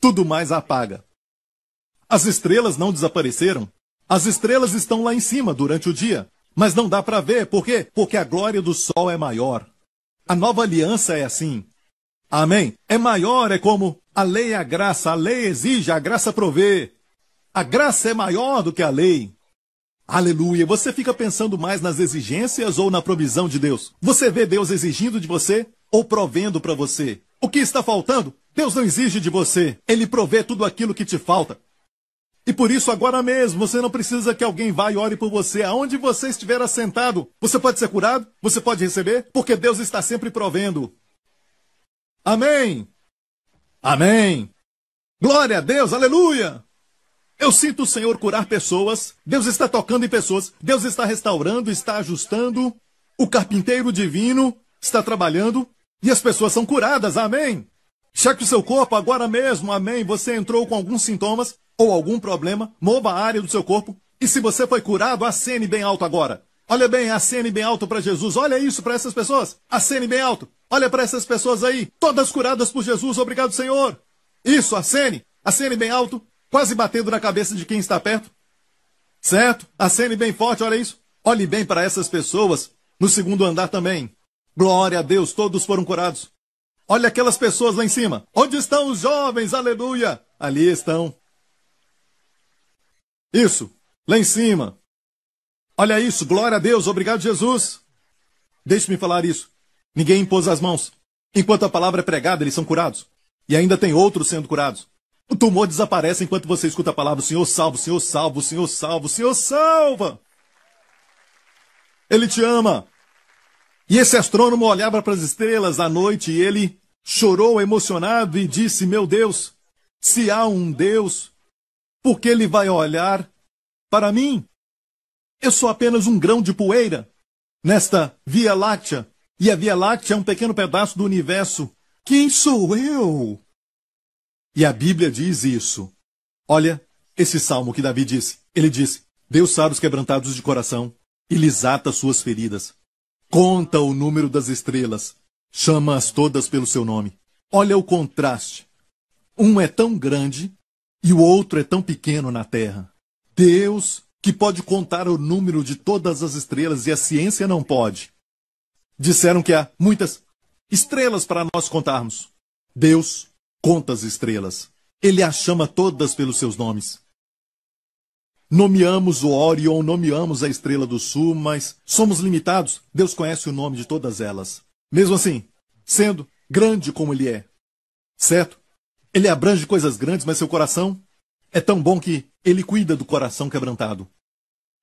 Tudo mais apaga. As estrelas não desapareceram. As estrelas estão lá em cima durante o dia. Mas não dá para ver, por quê? Porque a glória do sol é maior. A nova aliança é assim. Amém? É maior, é como a lei é a graça, a lei exige, a graça provê. A graça é maior do que a lei. Aleluia! Você fica pensando mais nas exigências ou na provisão de Deus? Você vê Deus exigindo de você ou provendo para você? O que está faltando? Deus não exige de você. Ele provê tudo aquilo que te falta. E por isso, agora mesmo, você não precisa que alguém vá e ore por você. Aonde você estiver assentado, você pode ser curado, você pode receber, porque Deus está sempre provendo. Amém. Amém. Glória a Deus, aleluia. Eu sinto o Senhor curar pessoas. Deus está tocando em pessoas. Deus está restaurando, está ajustando. O carpinteiro divino está trabalhando e as pessoas são curadas. Amém. Cheque o seu corpo agora mesmo. Amém. Você entrou com alguns sintomas ou algum problema, mova a área do seu corpo. E se você foi curado, acene bem alto agora. Olha bem, acene bem alto para Jesus. Olha isso para essas pessoas. Acene bem alto. Olha para essas pessoas aí, todas curadas por Jesus. Obrigado, Senhor. Isso, acene. Acene bem alto, quase batendo na cabeça de quem está perto. Certo? Acene bem forte, olha isso. Olhe bem para essas pessoas no segundo andar também. Glória a Deus, todos foram curados. Olha aquelas pessoas lá em cima. Onde estão os jovens? Aleluia! Ali estão. Isso, lá em cima. Olha isso, glória a Deus, obrigado, Jesus. Deixe-me falar isso. Ninguém impôs as mãos. Enquanto a palavra é pregada, eles são curados. E ainda tem outros sendo curados. O tumor desaparece enquanto você escuta a palavra: Senhor salvo, Senhor salvo, Senhor salvo, Senhor salva. Ele te ama. E esse astrônomo olhava para as estrelas à noite e ele chorou emocionado e disse: Meu Deus, se há um Deus, porque ele vai olhar para mim. Eu sou apenas um grão de poeira nesta Via Láctea, e a Via Láctea é um pequeno pedaço do universo. Quem sou eu? E a Bíblia diz isso. Olha esse salmo que Davi disse. Ele disse: Deus sabe os quebrantados de coração e lhes ata suas feridas. Conta o número das estrelas, chama-as todas pelo seu nome. Olha o contraste. Um é tão grande e o outro é tão pequeno na Terra. Deus, que pode contar o número de todas as estrelas e a ciência não pode. Disseram que há muitas estrelas para nós contarmos. Deus conta as estrelas. Ele as chama todas pelos seus nomes. Nomeamos o Orion, nomeamos a estrela do sul, mas somos limitados. Deus conhece o nome de todas elas. Mesmo assim, sendo grande como ele é. Certo? Ele abrange coisas grandes, mas seu coração é tão bom que ele cuida do coração quebrantado.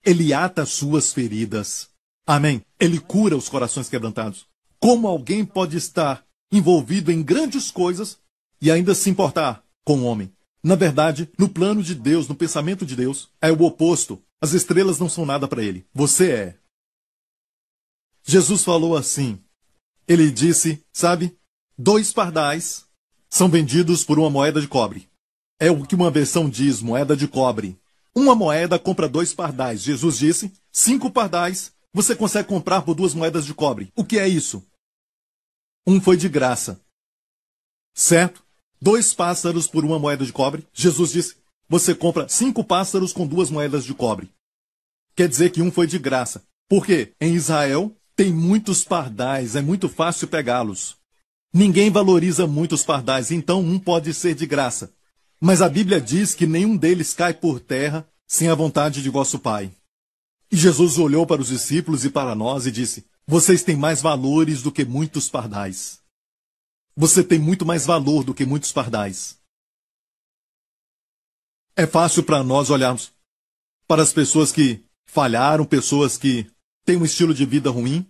Ele ata suas feridas. Amém. Ele cura os corações quebrantados. Como alguém pode estar envolvido em grandes coisas e ainda se importar com o homem? Na verdade, no plano de Deus, no pensamento de Deus, é o oposto. As estrelas não são nada para ele. Você é. Jesus falou assim. Ele disse, sabe, dois pardais são vendidos por uma moeda de cobre. É o que uma versão diz, moeda de cobre. Uma moeda compra dois pardais. Jesus disse: cinco pardais você consegue comprar por duas moedas de cobre. O que é isso? Um foi de graça. Certo? Dois pássaros por uma moeda de cobre. Jesus disse: você compra cinco pássaros com duas moedas de cobre. Quer dizer que um foi de graça. Porque em Israel tem muitos pardais, é muito fácil pegá-los. Ninguém valoriza muito os pardais, então um pode ser de graça. Mas a Bíblia diz que nenhum deles cai por terra sem a vontade de vosso Pai. E Jesus olhou para os discípulos e para nós e disse: Vocês têm mais valores do que muitos pardais. Você tem muito mais valor do que muitos pardais. É fácil para nós olharmos para as pessoas que falharam, pessoas que têm um estilo de vida ruim,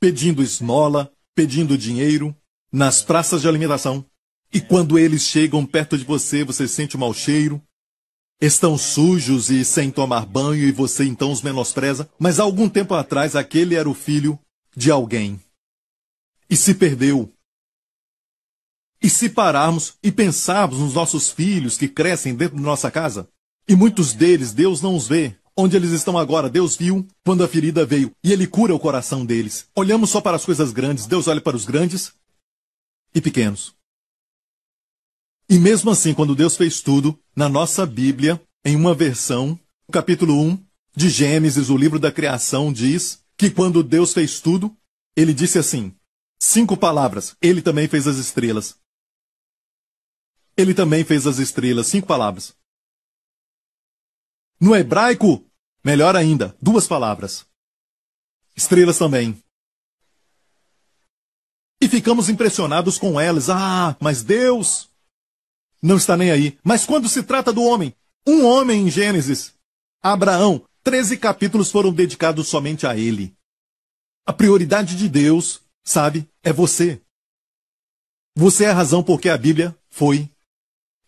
pedindo esmola, pedindo dinheiro, nas praças de alimentação. E quando eles chegam perto de você, você sente o um mau cheiro. Estão sujos e sem tomar banho e você então os menospreza. Mas há algum tempo atrás, aquele era o filho de alguém. E se perdeu. E se pararmos e pensarmos nos nossos filhos que crescem dentro de nossa casa, e muitos deles Deus não os vê, Onde eles estão agora, Deus viu quando a ferida veio e ele cura o coração deles. Olhamos só para as coisas grandes, Deus olha para os grandes e pequenos. E mesmo assim, quando Deus fez tudo, na nossa Bíblia, em uma versão, o capítulo 1 de Gênesis, o livro da criação, diz que quando Deus fez tudo, ele disse assim: cinco palavras, ele também fez as estrelas. Ele também fez as estrelas, cinco palavras. No hebraico, melhor ainda, duas palavras. Estrelas também e ficamos impressionados com elas. Ah, mas Deus não está nem aí. Mas quando se trata do homem, um homem em Gênesis, Abraão, 13 capítulos foram dedicados somente a ele. A prioridade de Deus, sabe, é você. Você é a razão por que a Bíblia foi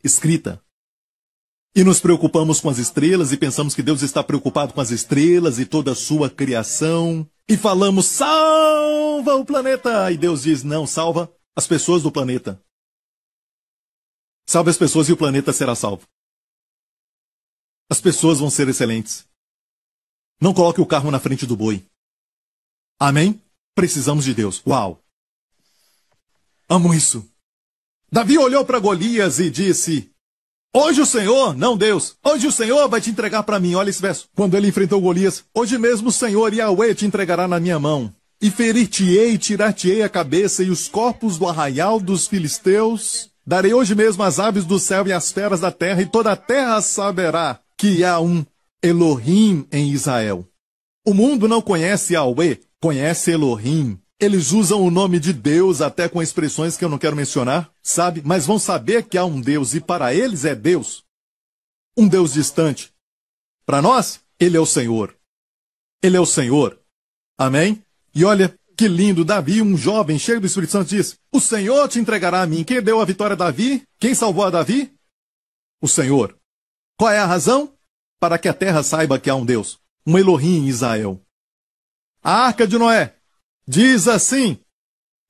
escrita. E nos preocupamos com as estrelas e pensamos que Deus está preocupado com as estrelas e toda a sua criação. E falamos, salva o planeta! E Deus diz, não, salva as pessoas do planeta. Salve as pessoas e o planeta será salvo. As pessoas vão ser excelentes. Não coloque o carro na frente do boi. Amém? Precisamos de Deus. Uau! Amo isso. Davi olhou para Golias e disse: Hoje o Senhor, não Deus, hoje o Senhor vai te entregar para mim. Olha esse verso. Quando ele enfrentou Golias, hoje mesmo o Senhor Yahweh te entregará na minha mão. E ferir-te-ei, tirar-te-ei a cabeça e os corpos do arraial dos filisteus. Darei hoje mesmo as aves do céu e as feras da terra, e toda a terra saberá que há um Elohim em Israel. O mundo não conhece Yahweh, conhece Elohim. Eles usam o nome de Deus até com expressões que eu não quero mencionar, sabe? Mas vão saber que há um Deus e para eles é Deus. Um Deus distante. Para nós, ele é o Senhor. Ele é o Senhor. Amém? E olha, que lindo, Davi, um jovem cheio do Espírito Santo, diz: O Senhor te entregará a mim. Quem deu a vitória a Davi? Quem salvou a Davi? O Senhor. Qual é a razão? Para que a terra saiba que há um Deus, um Elohim em Israel. A arca de Noé Diz assim: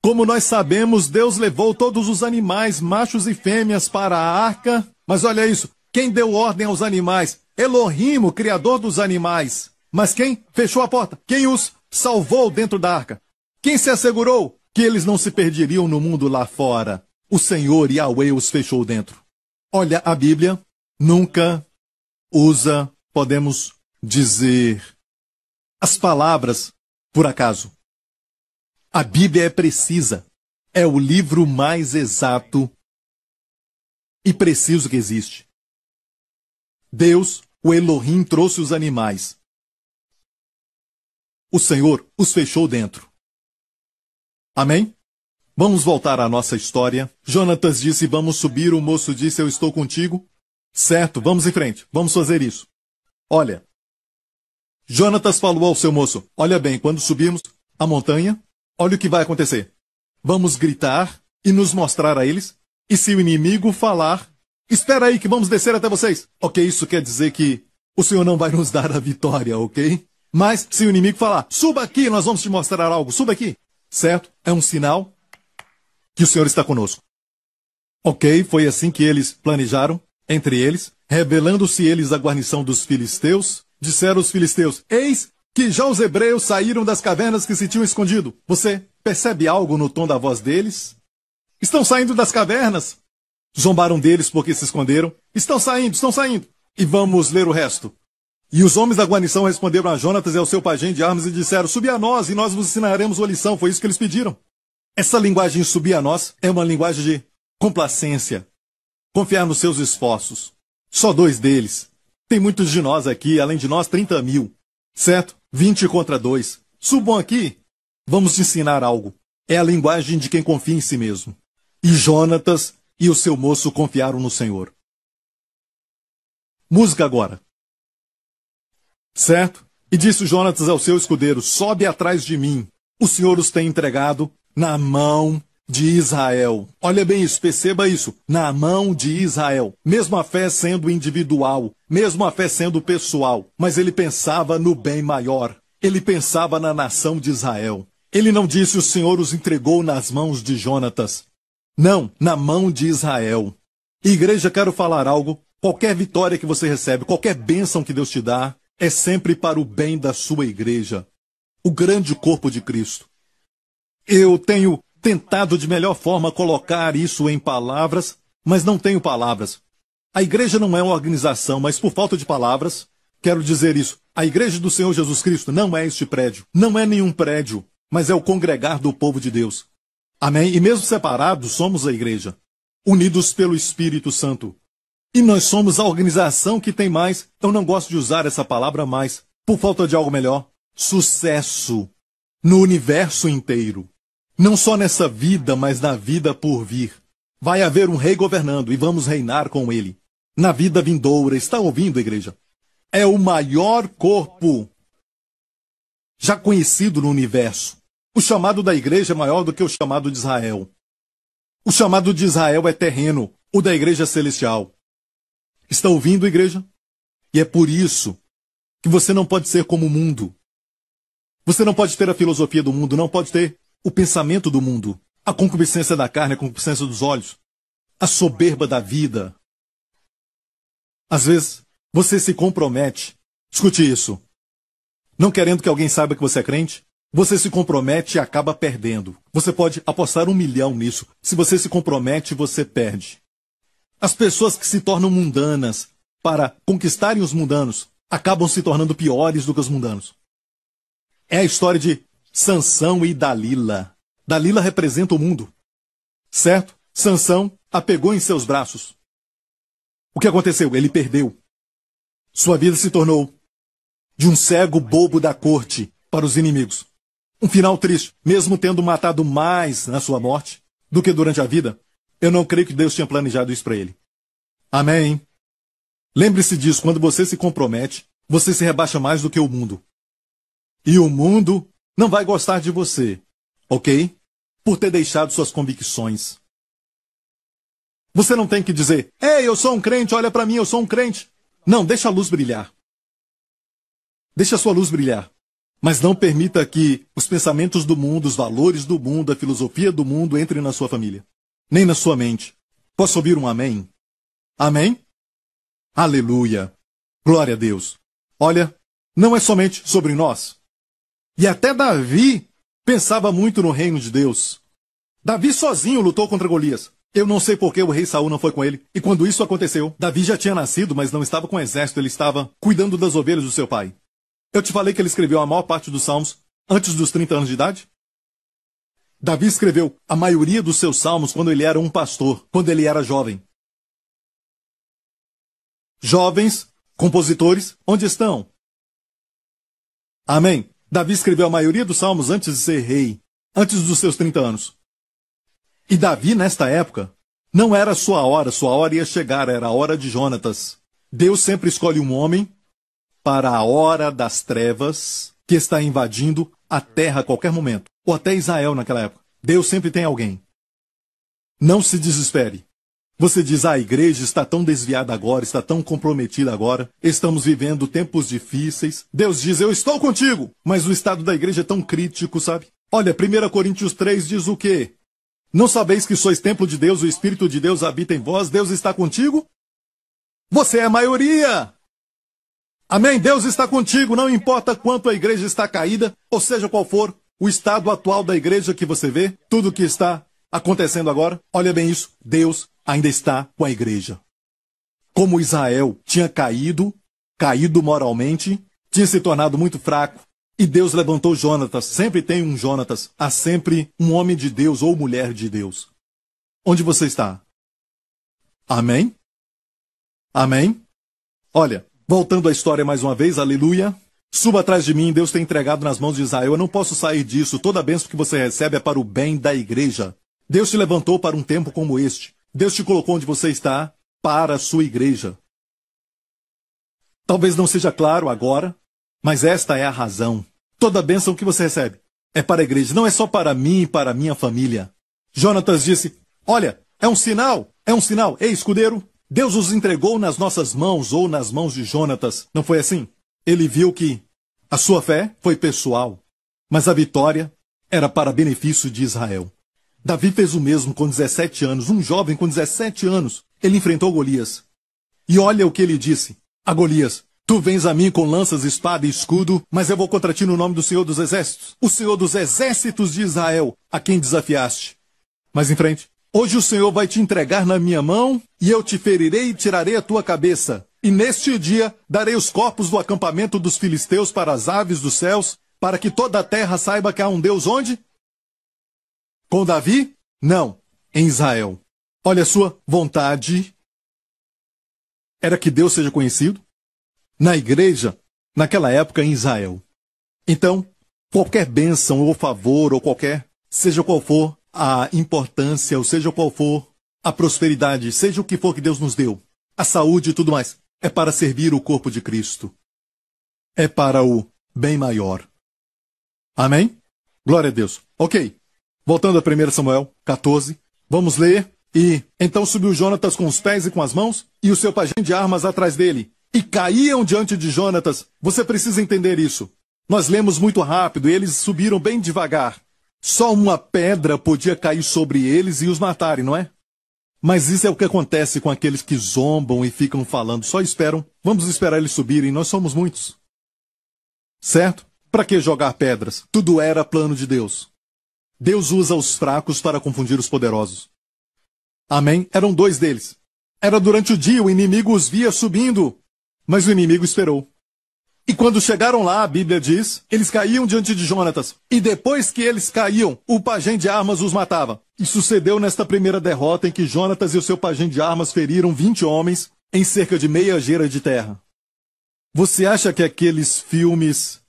Como nós sabemos, Deus levou todos os animais, machos e fêmeas, para a arca. Mas olha isso: quem deu ordem aos animais? Elohim, o criador dos animais. Mas quem fechou a porta? Quem os salvou dentro da arca? Quem se assegurou que eles não se perderiam no mundo lá fora? O Senhor Yahweh os fechou dentro. Olha, a Bíblia nunca usa, podemos dizer, as palavras por acaso. A Bíblia é precisa. É o livro mais exato e preciso que existe. Deus, o Elohim, trouxe os animais. O Senhor os fechou dentro. Amém? Vamos voltar à nossa história. Jonatas disse: Vamos subir. O moço disse: Eu estou contigo. Certo, vamos em frente. Vamos fazer isso. Olha. Jonatas falou ao seu moço: Olha bem, quando subirmos a montanha, Olha o que vai acontecer. Vamos gritar e nos mostrar a eles. E se o inimigo falar, espera aí que vamos descer até vocês. Ok, isso quer dizer que o Senhor não vai nos dar a vitória, ok? Mas se o inimigo falar, suba aqui, nós vamos te mostrar algo, suba aqui. Certo? É um sinal que o Senhor está conosco. Ok, foi assim que eles planejaram, entre eles, revelando-se eles a guarnição dos filisteus, disseram os filisteus: Eis que já os hebreus saíram das cavernas que se tinham escondido. Você percebe algo no tom da voz deles? Estão saindo das cavernas. Zombaram deles porque se esconderam. Estão saindo, estão saindo. E vamos ler o resto. E os homens da guarnição responderam a Jonatas e ao seu pajem de armas e disseram: Subi a nós e nós vos ensinaremos uma lição. Foi isso que eles pediram. Essa linguagem subir a nós é uma linguagem de complacência, confiar nos seus esforços. Só dois deles. Tem muitos de nós aqui, além de nós, 30 mil. Certo? 20 contra 2. Subam aqui. Vamos ensinar algo. É a linguagem de quem confia em si mesmo. E Jonatas e o seu moço confiaram no Senhor. Música agora. Certo? E disse Jonatas ao seu escudeiro: Sobe atrás de mim. O Senhor os tem entregado na mão de Israel. Olha bem isso, perceba isso. Na mão de Israel. Mesmo a fé sendo individual, mesmo a fé sendo pessoal, mas ele pensava no bem maior. Ele pensava na nação de Israel. Ele não disse o Senhor os entregou nas mãos de Jonatas. Não, na mão de Israel. Igreja, quero falar algo. Qualquer vitória que você recebe, qualquer bênção que Deus te dá, é sempre para o bem da sua igreja, o grande corpo de Cristo. Eu tenho tentado de melhor forma colocar isso em palavras, mas não tenho palavras. A igreja não é uma organização, mas por falta de palavras, quero dizer isso. A igreja do Senhor Jesus Cristo não é este prédio, não é nenhum prédio, mas é o congregar do povo de Deus. Amém? E mesmo separados, somos a igreja, unidos pelo Espírito Santo. E nós somos a organização que tem mais, eu não gosto de usar essa palavra mais, por falta de algo melhor, sucesso no universo inteiro. Não só nessa vida, mas na vida por vir. Vai haver um rei governando e vamos reinar com ele. Na vida vindoura, está ouvindo, igreja? É o maior corpo já conhecido no universo. O chamado da igreja é maior do que o chamado de Israel. O chamado de Israel é terreno, o da igreja é celestial. Está ouvindo, igreja? E é por isso que você não pode ser como o mundo. Você não pode ter a filosofia do mundo, não pode ter o pensamento do mundo, a concupiscência da carne, a concupiscência dos olhos, a soberba da vida. Às vezes, você se compromete. Escute isso. Não querendo que alguém saiba que você é crente, você se compromete e acaba perdendo. Você pode apostar um milhão nisso. Se você se compromete, você perde. As pessoas que se tornam mundanas para conquistarem os mundanos acabam se tornando piores do que os mundanos. É a história de Sansão e Dalila. Dalila representa o mundo. Certo? Sansão a pegou em seus braços. O que aconteceu? Ele perdeu. Sua vida se tornou de um cego bobo da corte para os inimigos. Um final triste, mesmo tendo matado mais na sua morte do que durante a vida. Eu não creio que Deus tinha planejado isso para ele. Amém. Lembre-se disso, quando você se compromete, você se rebaixa mais do que o mundo. E o mundo não vai gostar de você, ok? Por ter deixado suas convicções. Você não tem que dizer, ei, eu sou um crente, olha para mim, eu sou um crente. Não, deixa a luz brilhar. Deixa a sua luz brilhar. Mas não permita que os pensamentos do mundo, os valores do mundo, a filosofia do mundo entrem na sua família, nem na sua mente. Posso ouvir um amém? Amém? Aleluia! Glória a Deus! Olha, não é somente sobre nós, e até Davi pensava muito no reino de Deus. Davi sozinho lutou contra Golias. Eu não sei por que o rei Saul não foi com ele. E quando isso aconteceu, Davi já tinha nascido, mas não estava com o exército, ele estava cuidando das ovelhas do seu pai. Eu te falei que ele escreveu a maior parte dos salmos antes dos 30 anos de idade? Davi escreveu a maioria dos seus salmos quando ele era um pastor, quando ele era jovem. Jovens, compositores, onde estão? Amém. Davi escreveu a maioria dos salmos antes de ser rei, antes dos seus 30 anos. E Davi, nesta época, não era sua hora, sua hora ia chegar, era a hora de Jonatas. Deus sempre escolhe um homem para a hora das trevas que está invadindo a terra a qualquer momento, ou até Israel naquela época. Deus sempre tem alguém. Não se desespere. Você diz, ah, a igreja está tão desviada agora, está tão comprometida agora, estamos vivendo tempos difíceis. Deus diz, eu estou contigo, mas o estado da igreja é tão crítico, sabe? Olha, 1 Coríntios 3 diz o quê? Não sabeis que sois templo de Deus, o Espírito de Deus habita em vós, Deus está contigo? Você é a maioria! Amém? Deus está contigo, não importa quanto a igreja está caída, ou seja qual for o estado atual da igreja que você vê, tudo que está acontecendo agora? Olha bem isso. Deus ainda está com a igreja. Como Israel tinha caído, caído moralmente, tinha se tornado muito fraco, e Deus levantou Jonatas. Sempre tem um Jonatas. Há sempre um homem de Deus ou mulher de Deus. Onde você está? Amém? Amém? Olha, voltando à história mais uma vez, aleluia. Suba atrás de mim, Deus tem entregado nas mãos de Israel. Eu não posso sair disso. Toda a bênção que você recebe é para o bem da igreja. Deus te levantou para um tempo como este. Deus te colocou onde você está para a sua igreja. Talvez não seja claro agora, mas esta é a razão. Toda bênção que você recebe é para a igreja, não é só para mim e para minha família. Jonatas disse: Olha, é um sinal, é um sinal. Ei, escudeiro, Deus os entregou nas nossas mãos ou nas mãos de Jonatas. Não foi assim? Ele viu que a sua fé foi pessoal, mas a vitória era para benefício de Israel. Davi fez o mesmo com 17 anos. Um jovem com 17 anos, ele enfrentou Golias. E olha o que ele disse a Golias: Tu vens a mim com lanças, espada e escudo, mas eu vou contra ti no nome do Senhor dos Exércitos, o Senhor dos Exércitos de Israel, a quem desafiaste. Mas em frente, hoje o Senhor vai te entregar na minha mão, e eu te ferirei e tirarei a tua cabeça. E neste dia darei os corpos do acampamento dos filisteus para as aves dos céus, para que toda a terra saiba que há um Deus onde? Com Davi? Não, em Israel. Olha, a sua vontade era que Deus seja conhecido na igreja, naquela época em Israel. Então, qualquer bênção ou favor ou qualquer, seja qual for a importância, ou seja qual for a prosperidade, seja o que for que Deus nos deu, a saúde e tudo mais, é para servir o corpo de Cristo. É para o bem maior. Amém? Glória a Deus. Ok. Voltando a 1 Samuel 14, vamos ler. E então subiu Jonatas com os pés e com as mãos, e o seu pajem de armas atrás dele, e caíam diante de Jonatas. Você precisa entender isso. Nós lemos muito rápido, e eles subiram bem devagar. Só uma pedra podia cair sobre eles e os matarem, não é? Mas isso é o que acontece com aqueles que zombam e ficam falando, só esperam. Vamos esperar eles subirem, nós somos muitos. Certo? Para que jogar pedras? Tudo era plano de Deus. Deus usa os fracos para confundir os poderosos. Amém? Eram dois deles. Era durante o dia, o inimigo os via subindo, mas o inimigo esperou. E quando chegaram lá, a Bíblia diz, eles caíam diante de Jonatas. E depois que eles caíam, o pajem de armas os matava. E sucedeu nesta primeira derrota em que Jonatas e o seu pajem de armas feriram 20 homens em cerca de meia geira de terra. Você acha que aqueles filmes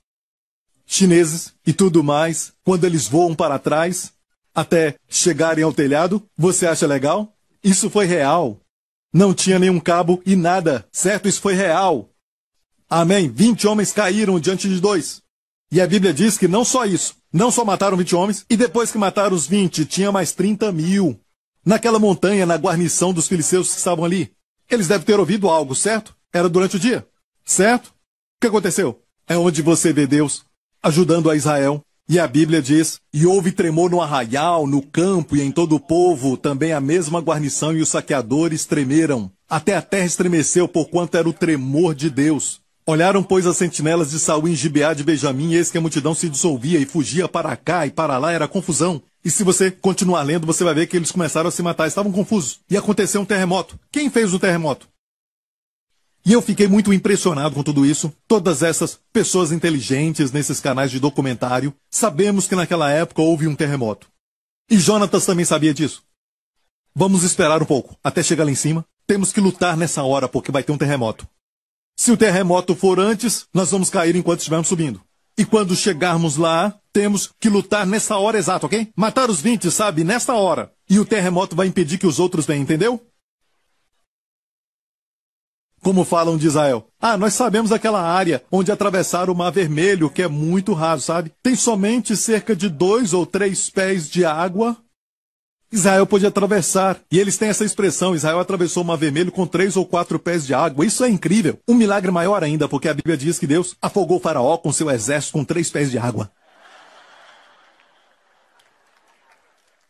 chineses e tudo mais, quando eles voam para trás até chegarem ao telhado, você acha legal? Isso foi real. Não tinha nenhum cabo e nada, certo? Isso foi real. Amém. 20 homens caíram diante de dois. E a Bíblia diz que não só isso, não só mataram 20 homens, e depois que mataram os 20, tinha mais 30 mil. Naquela montanha, na guarnição dos filisteus que estavam ali. Eles devem ter ouvido algo, certo? Era durante o dia, certo? O que aconteceu? É onde você vê Deus ajudando a Israel. E a Bíblia diz: E houve tremor no arraial, no campo e em todo o povo, também a mesma guarnição e os saqueadores tremeram. Até a terra estremeceu, porquanto era o tremor de Deus. Olharam, pois, as sentinelas de Saul em Gibeá de Benjamim, e eis que a multidão se dissolvia e fugia para cá e para lá, era confusão. E se você continuar lendo, você vai ver que eles começaram a se matar, estavam confusos. E aconteceu um terremoto. Quem fez o terremoto? E eu fiquei muito impressionado com tudo isso. Todas essas pessoas inteligentes nesses canais de documentário. Sabemos que naquela época houve um terremoto. E Jonatas também sabia disso. Vamos esperar um pouco, até chegar lá em cima. Temos que lutar nessa hora, porque vai ter um terremoto. Se o terremoto for antes, nós vamos cair enquanto estivermos subindo. E quando chegarmos lá, temos que lutar nessa hora exata, ok? Matar os 20, sabe? Nessa hora. E o terremoto vai impedir que os outros venham, entendeu? como falam de Israel. Ah, nós sabemos aquela área onde atravessaram o Mar Vermelho, que é muito raso, sabe? Tem somente cerca de dois ou três pés de água. Israel pôde atravessar. E eles têm essa expressão: Israel atravessou o Mar Vermelho com três ou quatro pés de água. Isso é incrível. Um milagre maior ainda, porque a Bíblia diz que Deus afogou Faraó com seu exército com três pés de água.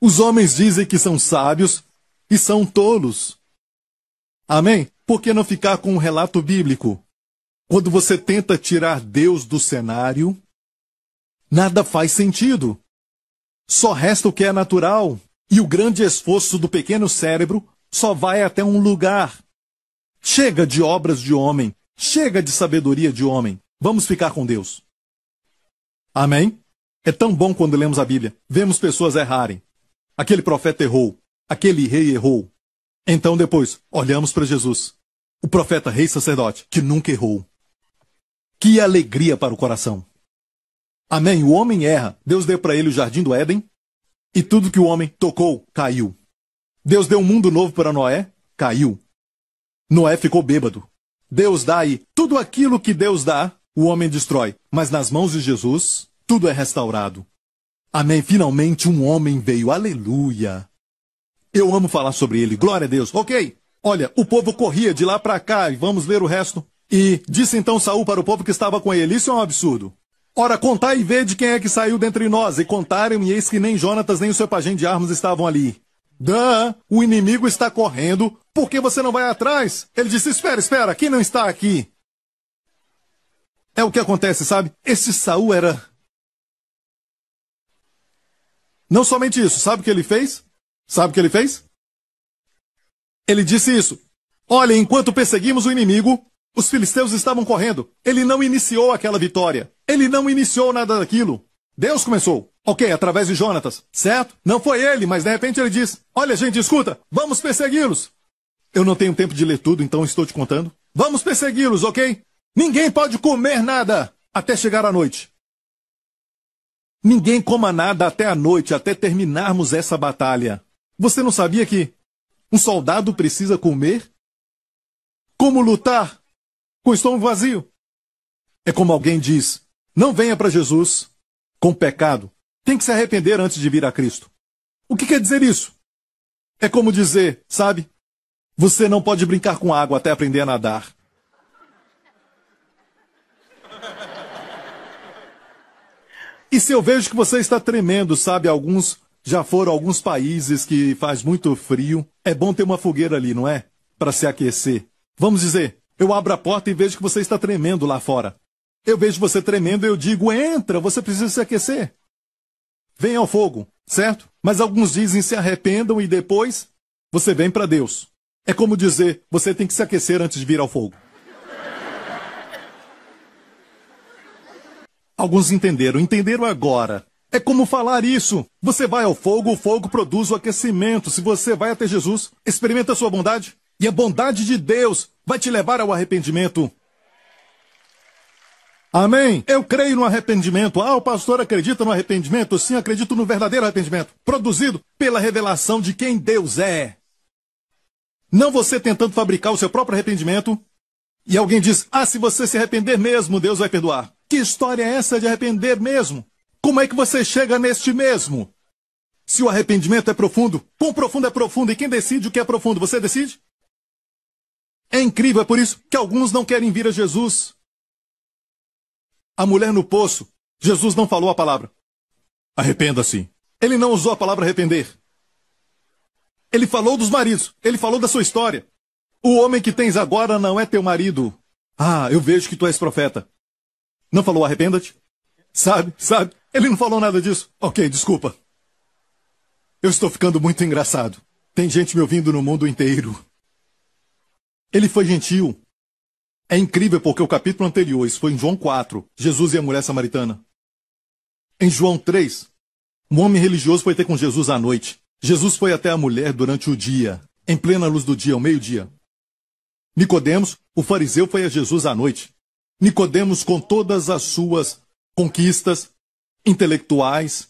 Os homens dizem que são sábios e são tolos. Amém? Por que não ficar com um relato bíblico? Quando você tenta tirar Deus do cenário, nada faz sentido. Só resta o que é natural, e o grande esforço do pequeno cérebro só vai até um lugar. Chega de obras de homem, chega de sabedoria de homem. Vamos ficar com Deus. Amém? É tão bom quando lemos a Bíblia, vemos pessoas errarem. Aquele profeta errou, aquele rei errou. Então depois, olhamos para Jesus o profeta rei sacerdote, que nunca errou. Que alegria para o coração! Amém. O homem erra. Deus deu para ele o jardim do Éden e tudo que o homem tocou caiu. Deus deu um mundo novo para Noé, caiu. Noé ficou bêbado. Deus dá e tudo aquilo que Deus dá, o homem destrói, mas nas mãos de Jesus, tudo é restaurado. Amém. Finalmente um homem veio. Aleluia. Eu amo falar sobre ele. Glória a Deus. OK. Olha, o povo corria de lá para cá, e vamos ler o resto. E disse então Saul para o povo que estava com ele: Isso é um absurdo. Ora, contai e vede quem é que saiu dentre nós. E contaram, e eis que nem Jonatas nem o seu pajem de armas estavam ali. Dan, o inimigo está correndo, por que você não vai atrás? Ele disse: Espera, espera, quem não está aqui? É o que acontece, sabe? Esse Saul era. Não somente isso, sabe o que ele fez? Sabe o que ele fez? Ele disse isso. Olha, enquanto perseguimos o inimigo, os filisteus estavam correndo. Ele não iniciou aquela vitória. Ele não iniciou nada daquilo. Deus começou. Ok, através de Jonatas, certo? Não foi ele, mas de repente ele diz: Olha, gente, escuta, vamos persegui-los. Eu não tenho tempo de ler tudo, então estou te contando. Vamos persegui-los, ok? Ninguém pode comer nada até chegar a noite. Ninguém coma nada até a noite, até terminarmos essa batalha. Você não sabia que um soldado precisa comer? Como lutar com o estômago vazio? É como alguém diz: não venha para Jesus com pecado. Tem que se arrepender antes de vir a Cristo. O que quer dizer isso? É como dizer, sabe? Você não pode brincar com água até aprender a nadar. E se eu vejo que você está tremendo, sabe? Alguns já foram alguns países que faz muito frio. É bom ter uma fogueira ali, não é? Para se aquecer. Vamos dizer, eu abro a porta e vejo que você está tremendo lá fora. Eu vejo você tremendo e eu digo: entra, você precisa se aquecer. Venha ao fogo, certo? Mas alguns dizem se arrependam e depois você vem para Deus. É como dizer: você tem que se aquecer antes de vir ao fogo. Alguns entenderam, entenderam agora. É como falar isso. Você vai ao fogo, o fogo produz o aquecimento. Se você vai até Jesus, experimenta a sua bondade. E a bondade de Deus vai te levar ao arrependimento. Amém? Eu creio no arrependimento. Ah, o pastor acredita no arrependimento? Sim, acredito no verdadeiro arrependimento, produzido pela revelação de quem Deus é. Não você tentando fabricar o seu próprio arrependimento. E alguém diz: Ah, se você se arrepender mesmo, Deus vai perdoar. Que história é essa de arrepender mesmo? Como é que você chega neste mesmo? Se o arrependimento é profundo, quão profundo é profundo e quem decide o que é profundo? Você decide? É incrível, é por isso que alguns não querem vir a Jesus. A mulher no poço, Jesus não falou a palavra. Arrependa-se. Ele não usou a palavra arrepender. Ele falou dos maridos, ele falou da sua história. O homem que tens agora não é teu marido. Ah, eu vejo que tu és profeta. Não falou arrependa-te? Sabe, sabe? Ele não falou nada disso. Ok, desculpa. Eu estou ficando muito engraçado. Tem gente me ouvindo no mundo inteiro. Ele foi gentil. É incrível porque o capítulo anterior, isso foi em João 4, Jesus e a mulher samaritana. Em João 3, um homem religioso foi ter com Jesus à noite. Jesus foi até a mulher durante o dia, em plena luz do dia, ao meio-dia. Nicodemos, o fariseu, foi a Jesus à noite. Nicodemos, com todas as suas conquistas, intelectuais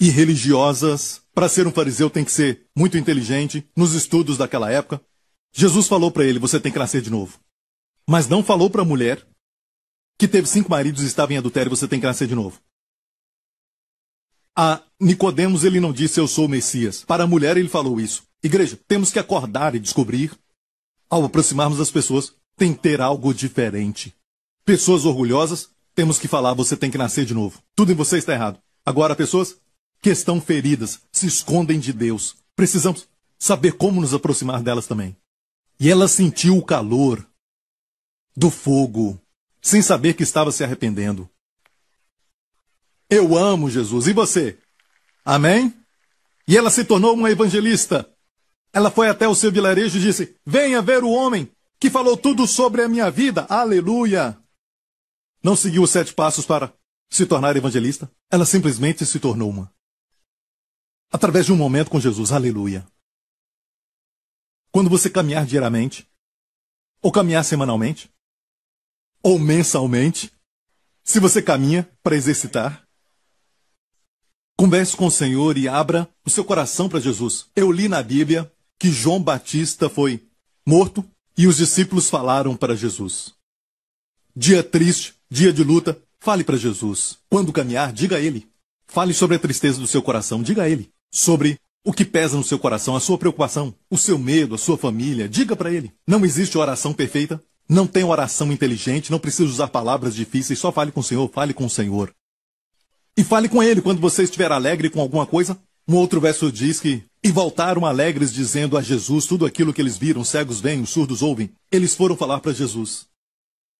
e religiosas. Para ser um fariseu tem que ser muito inteligente nos estudos daquela época. Jesus falou para ele: você tem que nascer de novo. Mas não falou para a mulher que teve cinco maridos e estava em adultério, você tem que nascer de novo. A Nicodemos ele não disse eu sou o Messias. Para a mulher ele falou isso. Igreja, temos que acordar e descobrir, ao aproximarmos as pessoas, tem que ter algo diferente. Pessoas orgulhosas temos que falar, você tem que nascer de novo. Tudo em você está errado. Agora, pessoas que estão feridas se escondem de Deus. Precisamos saber como nos aproximar delas também. E ela sentiu o calor do fogo, sem saber que estava se arrependendo. Eu amo Jesus. E você? Amém? E ela se tornou uma evangelista. Ela foi até o seu vilarejo e disse: Venha ver o homem que falou tudo sobre a minha vida. Aleluia! Não seguiu os sete passos para se tornar evangelista. Ela simplesmente se tornou uma. Através de um momento com Jesus, aleluia. Quando você caminhar diariamente, ou caminhar semanalmente, ou mensalmente, se você caminha para exercitar, converse com o Senhor e abra o seu coração para Jesus. Eu li na Bíblia que João Batista foi morto e os discípulos falaram para Jesus. Dia triste Dia de luta, fale para Jesus. Quando caminhar, diga a Ele. Fale sobre a tristeza do seu coração, diga a Ele. Sobre o que pesa no seu coração, a sua preocupação, o seu medo, a sua família, diga para Ele. Não existe oração perfeita, não tem oração inteligente, não precisa usar palavras difíceis, só fale com o Senhor, fale com o Senhor. E fale com Ele quando você estiver alegre com alguma coisa. Um outro verso diz que e voltaram alegres, dizendo a Jesus tudo aquilo que eles viram, cegos veem, surdos ouvem. Eles foram falar para Jesus.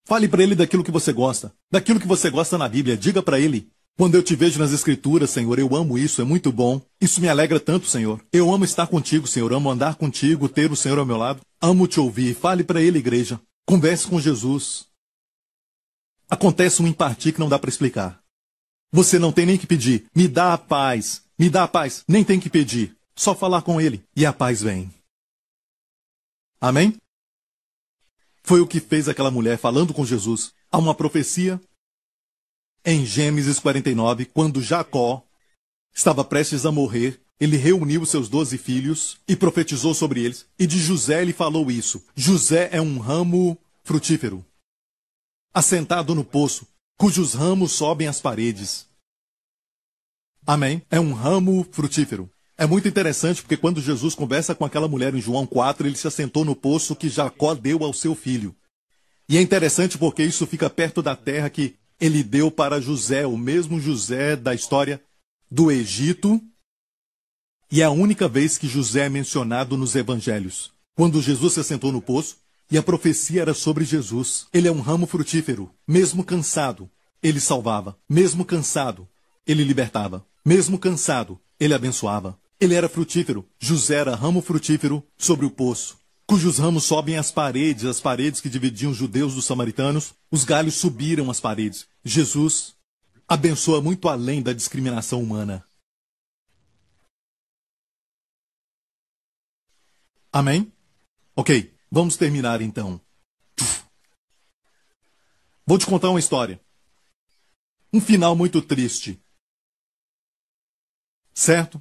Fale para ele daquilo que você gosta, daquilo que você gosta na Bíblia. Diga para ele: Quando eu te vejo nas Escrituras, Senhor, eu amo isso, é muito bom. Isso me alegra tanto, Senhor. Eu amo estar contigo, Senhor. Amo andar contigo, ter o Senhor ao meu lado. Amo te ouvir. Fale para ele, igreja. Converse com Jesus. Acontece um impartir que não dá para explicar. Você não tem nem que pedir. Me dá a paz. Me dá a paz. Nem tem que pedir. Só falar com ele e a paz vem. Amém? foi o que fez aquela mulher falando com Jesus. Há uma profecia em Gênesis 49, quando Jacó estava prestes a morrer, ele reuniu seus doze filhos e profetizou sobre eles. E de José ele falou isso. José é um ramo frutífero, assentado no poço, cujos ramos sobem às paredes. Amém? É um ramo frutífero. É muito interessante porque quando Jesus conversa com aquela mulher em João 4, ele se assentou no poço que Jacó deu ao seu filho. E é interessante porque isso fica perto da terra que ele deu para José, o mesmo José da história do Egito. E é a única vez que José é mencionado nos evangelhos. Quando Jesus se assentou no poço, e a profecia era sobre Jesus. Ele é um ramo frutífero. Mesmo cansado, ele salvava. Mesmo cansado, ele libertava. Mesmo cansado, ele abençoava. Ele era frutífero, José era ramo frutífero sobre o poço, cujos ramos sobem às paredes, as paredes que dividiam os judeus dos samaritanos, os galhos subiram às paredes. Jesus abençoa muito além da discriminação humana. Amém? Ok, vamos terminar então. Vou te contar uma história. Um final muito triste. Certo?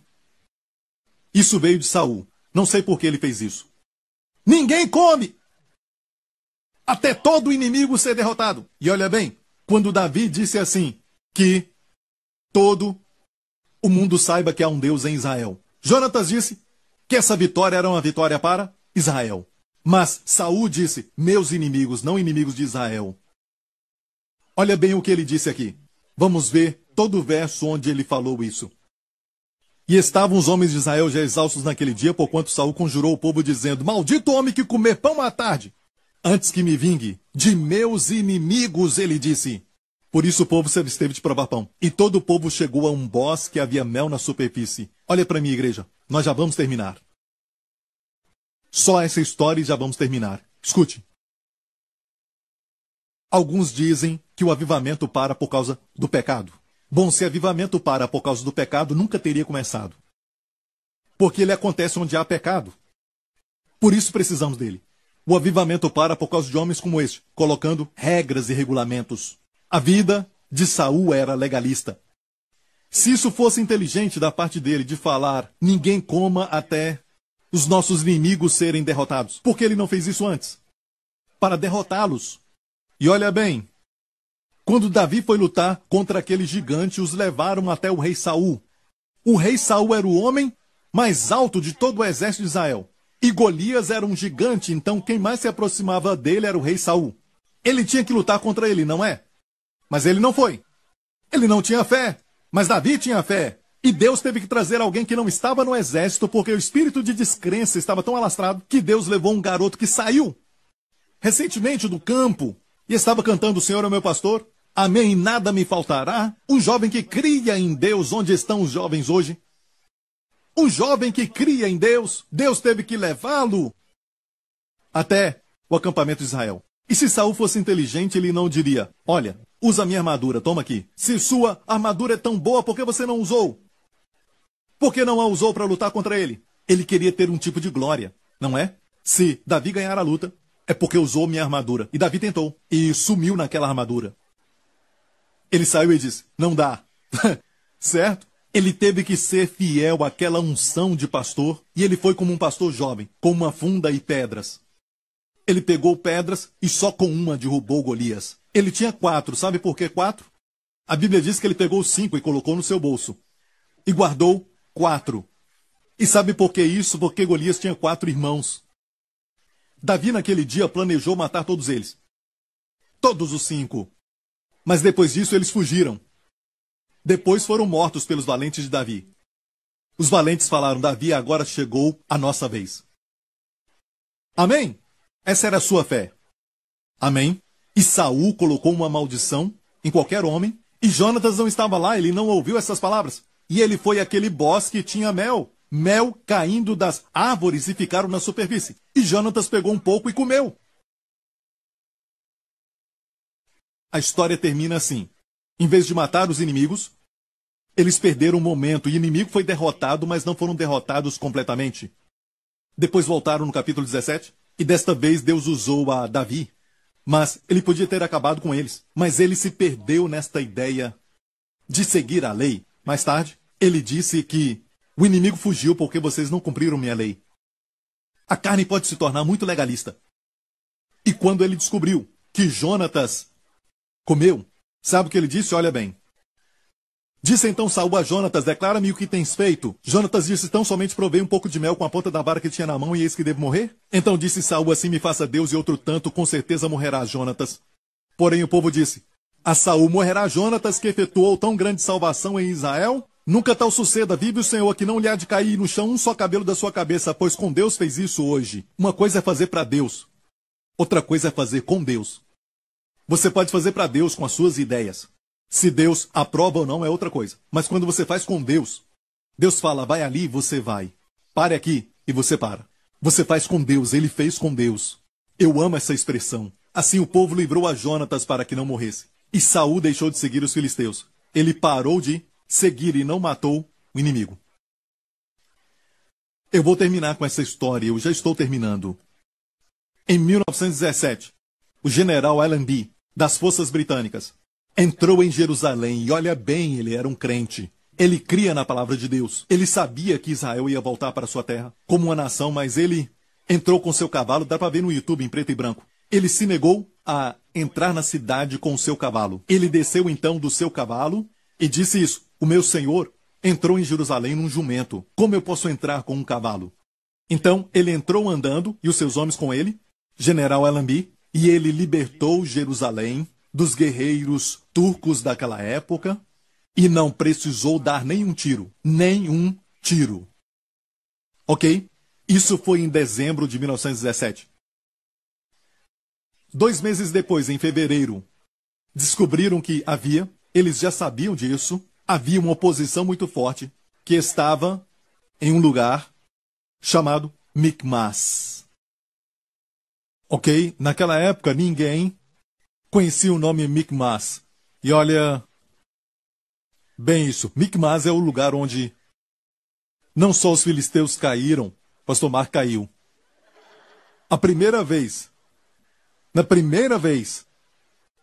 Isso veio de Saul. Não sei por que ele fez isso. Ninguém come até todo inimigo ser derrotado. E olha bem, quando Davi disse assim: que todo o mundo saiba que há um Deus em Israel. Jonatas disse que essa vitória era uma vitória para Israel. Mas Saul disse: meus inimigos, não inimigos de Israel. Olha bem o que ele disse aqui. Vamos ver todo o verso onde ele falou isso. E estavam os homens de Israel já exaustos naquele dia, porquanto Saul conjurou o povo, dizendo: Maldito homem que comer pão à tarde! Antes que me vingue de meus inimigos, ele disse. Por isso o povo se absteve de provar pão. E todo o povo chegou a um bosque, havia mel na superfície. Olha para mim, igreja, nós já vamos terminar. Só essa história e já vamos terminar. Escute. Alguns dizem que o avivamento para por causa do pecado. Bom, se avivamento para por causa do pecado, nunca teria começado. Porque ele acontece onde há pecado. Por isso precisamos dele. O avivamento para por causa de homens como este, colocando regras e regulamentos. A vida de Saul era legalista. Se isso fosse inteligente da parte dele de falar, ninguém coma até os nossos inimigos serem derrotados. Por que ele não fez isso antes? Para derrotá-los. E olha bem, quando Davi foi lutar contra aquele gigante, os levaram até o rei Saul. O rei Saul era o homem mais alto de todo o exército de Israel. E Golias era um gigante, então quem mais se aproximava dele era o rei Saul. Ele tinha que lutar contra ele, não é? Mas ele não foi. Ele não tinha fé, mas Davi tinha fé. E Deus teve que trazer alguém que não estava no exército, porque o espírito de descrença estava tão alastrado que Deus levou um garoto que saiu recentemente do campo e estava cantando: O Senhor é meu pastor, Amém nada me faltará. Um jovem que cria em Deus, onde estão os jovens hoje? Um jovem que cria em Deus, Deus teve que levá-lo até o acampamento de Israel. E se Saul fosse inteligente, ele não diria: Olha, usa minha armadura, toma aqui. Se sua armadura é tão boa, por que você não usou? Por que não a usou para lutar contra ele? Ele queria ter um tipo de glória, não é? Se Davi ganhar a luta, é porque usou minha armadura. E Davi tentou, e sumiu naquela armadura. Ele saiu e disse: Não dá. certo? Ele teve que ser fiel àquela unção de pastor e ele foi como um pastor jovem, com uma funda e pedras. Ele pegou pedras e só com uma derrubou Golias. Ele tinha quatro, sabe por que quatro? A Bíblia diz que ele pegou cinco e colocou no seu bolso. E guardou quatro. E sabe por que isso? Porque Golias tinha quatro irmãos. Davi naquele dia planejou matar todos eles. Todos os cinco. Mas depois disso eles fugiram. Depois foram mortos pelos valentes de Davi. Os valentes falaram: Davi, agora chegou a nossa vez. Amém? Essa era a sua fé. Amém? E Saul colocou uma maldição em qualquer homem, e Jonatas não estava lá, ele não ouviu essas palavras. E ele foi aquele bosque que tinha mel, mel caindo das árvores e ficaram na superfície. E Jonatas pegou um pouco e comeu. A história termina assim. Em vez de matar os inimigos, eles perderam o momento e o inimigo foi derrotado, mas não foram derrotados completamente. Depois voltaram no capítulo 17 e desta vez Deus usou a Davi. Mas ele podia ter acabado com eles. Mas ele se perdeu nesta ideia de seguir a lei. Mais tarde, ele disse que o inimigo fugiu porque vocês não cumpriram minha lei. A carne pode se tornar muito legalista. E quando ele descobriu que Jonatas Comeu. Sabe o que ele disse? Olha bem. Disse então Saul a Jonatas, declara-me o que tens feito. Jonatas disse, tão somente provei um pouco de mel com a ponta da vara que tinha na mão e eis que devo morrer? Então disse Saul, assim me faça Deus e outro tanto, com certeza morrerá Jonatas. Porém o povo disse, a Saul morrerá Jonatas, que efetuou tão grande salvação em Israel? Nunca tal suceda, vive o Senhor, que não lhe há de cair no chão um só cabelo da sua cabeça, pois com Deus fez isso hoje. Uma coisa é fazer para Deus, outra coisa é fazer com Deus. Você pode fazer para Deus com as suas ideias. Se Deus aprova ou não é outra coisa. Mas quando você faz com Deus, Deus fala, vai ali e você vai. Pare aqui e você para. Você faz com Deus, ele fez com Deus. Eu amo essa expressão. Assim o povo livrou a Jonatas para que não morresse. E Saul deixou de seguir os filisteus. Ele parou de seguir e não matou o inimigo. Eu vou terminar com essa história, eu já estou terminando. Em 1917, o general Allenby das forças britânicas. Entrou em Jerusalém e olha bem, ele era um crente. Ele cria na palavra de Deus. Ele sabia que Israel ia voltar para sua terra como uma nação, mas ele entrou com seu cavalo, dá para ver no YouTube em preto e branco. Ele se negou a entrar na cidade com o seu cavalo. Ele desceu então do seu cavalo e disse isso: O meu senhor entrou em Jerusalém num jumento. Como eu posso entrar com um cavalo? Então ele entrou andando e os seus homens com ele, general Alambi, e ele libertou Jerusalém dos guerreiros turcos daquela época e não precisou dar nenhum tiro, nenhum tiro. Ok? Isso foi em dezembro de 1917. Dois meses depois, em fevereiro, descobriram que havia, eles já sabiam disso, havia uma oposição muito forte que estava em um lugar chamado Micmas ok? Naquela época, ninguém conhecia o nome Micmas. E olha, bem isso, Micmas é o lugar onde não só os filisteus caíram, pastor Mar caiu. A primeira vez, na primeira vez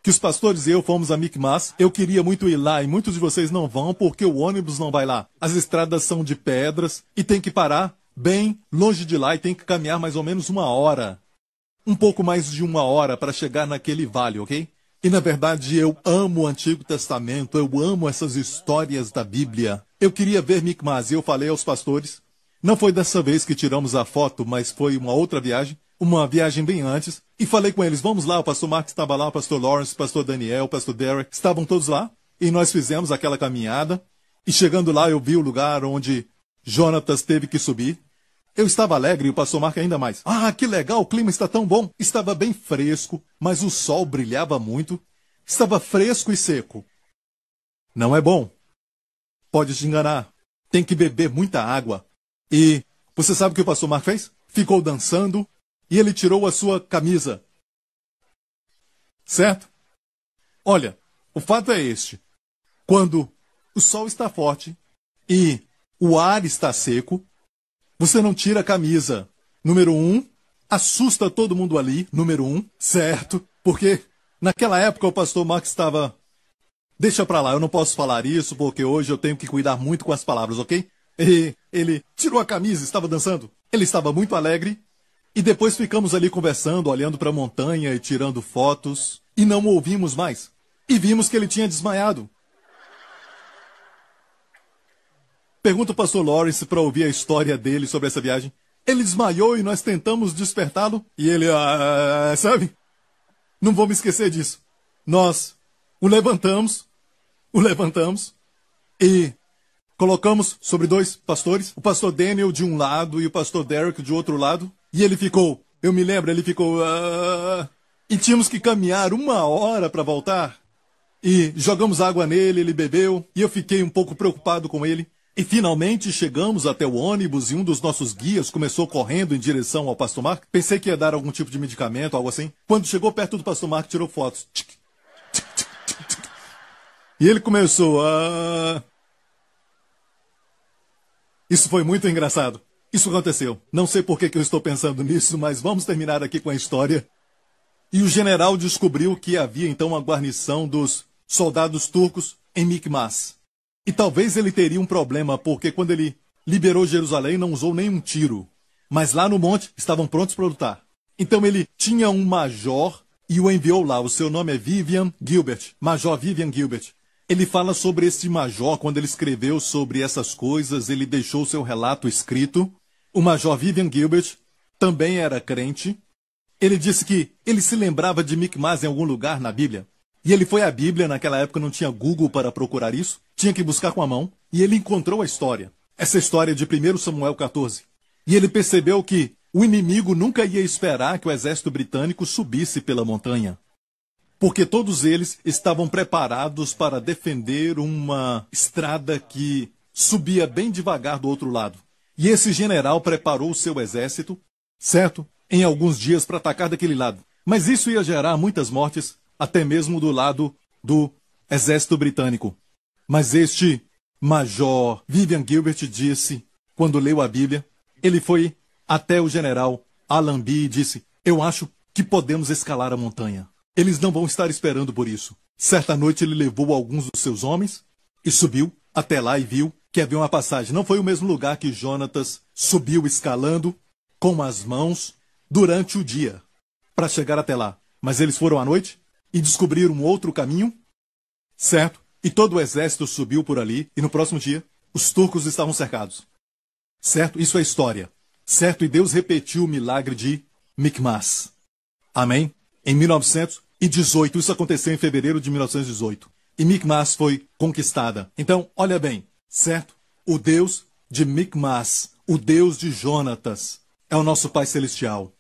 que os pastores e eu fomos a Micmas, eu queria muito ir lá e muitos de vocês não vão porque o ônibus não vai lá. As estradas são de pedras e tem que parar bem longe de lá e tem que caminhar mais ou menos uma hora um pouco mais de uma hora para chegar naquele vale, ok? E na verdade eu amo o Antigo Testamento, eu amo essas histórias da Bíblia. Eu queria ver Micmas e eu falei aos pastores. Não foi dessa vez que tiramos a foto, mas foi uma outra viagem, uma viagem bem antes. E falei com eles, vamos lá, o pastor Mark estava lá, o pastor Lawrence, o pastor Daniel, o pastor Derek, estavam todos lá. E nós fizemos aquela caminhada. E chegando lá eu vi o lugar onde Jonatas teve que subir. Eu estava alegre e o pastor Mark ainda mais. Ah, que legal, o clima está tão bom. Estava bem fresco, mas o sol brilhava muito. Estava fresco e seco. Não é bom. Pode te enganar. Tem que beber muita água. E você sabe o que o pastor Mark fez? Ficou dançando e ele tirou a sua camisa. Certo? Olha, o fato é este. Quando o sol está forte e o ar está seco, você não tira a camisa. Número um, assusta todo mundo ali. Número um, certo? Porque naquela época o pastor Max estava. Deixa pra lá, eu não posso falar isso porque hoje eu tenho que cuidar muito com as palavras, ok? E ele tirou a camisa, estava dançando. Ele estava muito alegre. E depois ficamos ali conversando, olhando para a montanha e tirando fotos. E não o ouvimos mais. E vimos que ele tinha desmaiado. Pergunta o pastor Lawrence para ouvir a história dele sobre essa viagem. Ele desmaiou e nós tentamos despertá-lo e ele, ah, sabe? Não vou me esquecer disso. Nós o levantamos, o levantamos e colocamos sobre dois pastores, o pastor Daniel de um lado e o pastor Derek de outro lado, e ele ficou, eu me lembro, ele ficou ah, e tínhamos que caminhar uma hora para voltar. E jogamos água nele, ele bebeu, e eu fiquei um pouco preocupado com ele. E finalmente chegamos até o ônibus e um dos nossos guias começou correndo em direção ao Pastor Mark. Pensei que ia dar algum tipo de medicamento, algo assim. Quando chegou perto do Pastor Mark, tirou fotos. e ele começou a. Isso foi muito engraçado. Isso aconteceu. Não sei por que, eu estou pensando nisso, mas vamos terminar aqui com a história. E o general descobriu que havia então uma guarnição dos soldados turcos em Mikmas. E talvez ele teria um problema, porque quando ele liberou Jerusalém, não usou nenhum tiro. Mas lá no monte estavam prontos para lutar. Então ele tinha um major e o enviou lá. O seu nome é Vivian Gilbert, Major Vivian Gilbert. Ele fala sobre esse major quando ele escreveu sobre essas coisas, ele deixou seu relato escrito. O major Vivian Gilbert também era crente. Ele disse que ele se lembrava de Micmas em algum lugar na Bíblia. E ele foi à Bíblia, naquela época não tinha Google para procurar isso, tinha que buscar com a mão, e ele encontrou a história, essa história é de 1 Samuel 14. E ele percebeu que o inimigo nunca ia esperar que o exército britânico subisse pela montanha, porque todos eles estavam preparados para defender uma estrada que subia bem devagar do outro lado. E esse general preparou o seu exército, certo? Em alguns dias para atacar daquele lado. Mas isso ia gerar muitas mortes, até mesmo do lado do exército britânico. Mas este major Vivian Gilbert disse, quando leu a Bíblia, ele foi até o general B. e disse: Eu acho que podemos escalar a montanha. Eles não vão estar esperando por isso. Certa noite ele levou alguns dos seus homens e subiu até lá e viu que havia uma passagem. Não foi o mesmo lugar que Jonatas subiu escalando com as mãos durante o dia para chegar até lá. Mas eles foram à noite e descobriram um outro caminho, certo? E todo o exército subiu por ali, e no próximo dia, os turcos estavam cercados. Certo? Isso é história. Certo? E Deus repetiu o milagre de Micmas. Amém? Em 1918. Isso aconteceu em fevereiro de 1918. E Micmas foi conquistada. Então, olha bem, certo? O Deus de Micmas, o Deus de Jonatas, é o nosso Pai Celestial.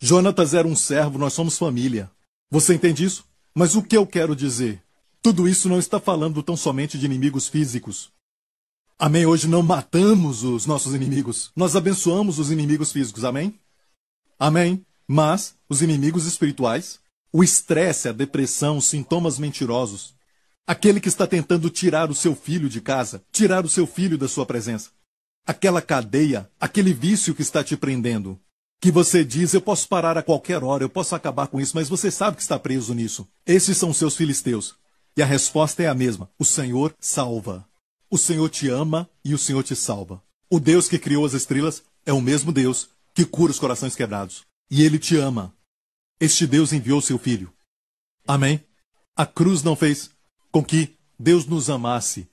Jonatas era um servo, nós somos família. Você entende isso? Mas o que eu quero dizer? Tudo isso não está falando tão somente de inimigos físicos. Amém? Hoje não matamos os nossos inimigos. Nós abençoamos os inimigos físicos. Amém? Amém? Mas os inimigos espirituais, o estresse, a depressão, os sintomas mentirosos, aquele que está tentando tirar o seu filho de casa, tirar o seu filho da sua presença, aquela cadeia, aquele vício que está te prendendo, que você diz: eu posso parar a qualquer hora, eu posso acabar com isso, mas você sabe que está preso nisso. Esses são seus filisteus. E a resposta é a mesma: o Senhor salva. O Senhor te ama e o Senhor te salva. O Deus que criou as estrelas é o mesmo Deus que cura os corações quebrados. E ele te ama. Este Deus enviou seu filho. Amém? A cruz não fez com que Deus nos amasse.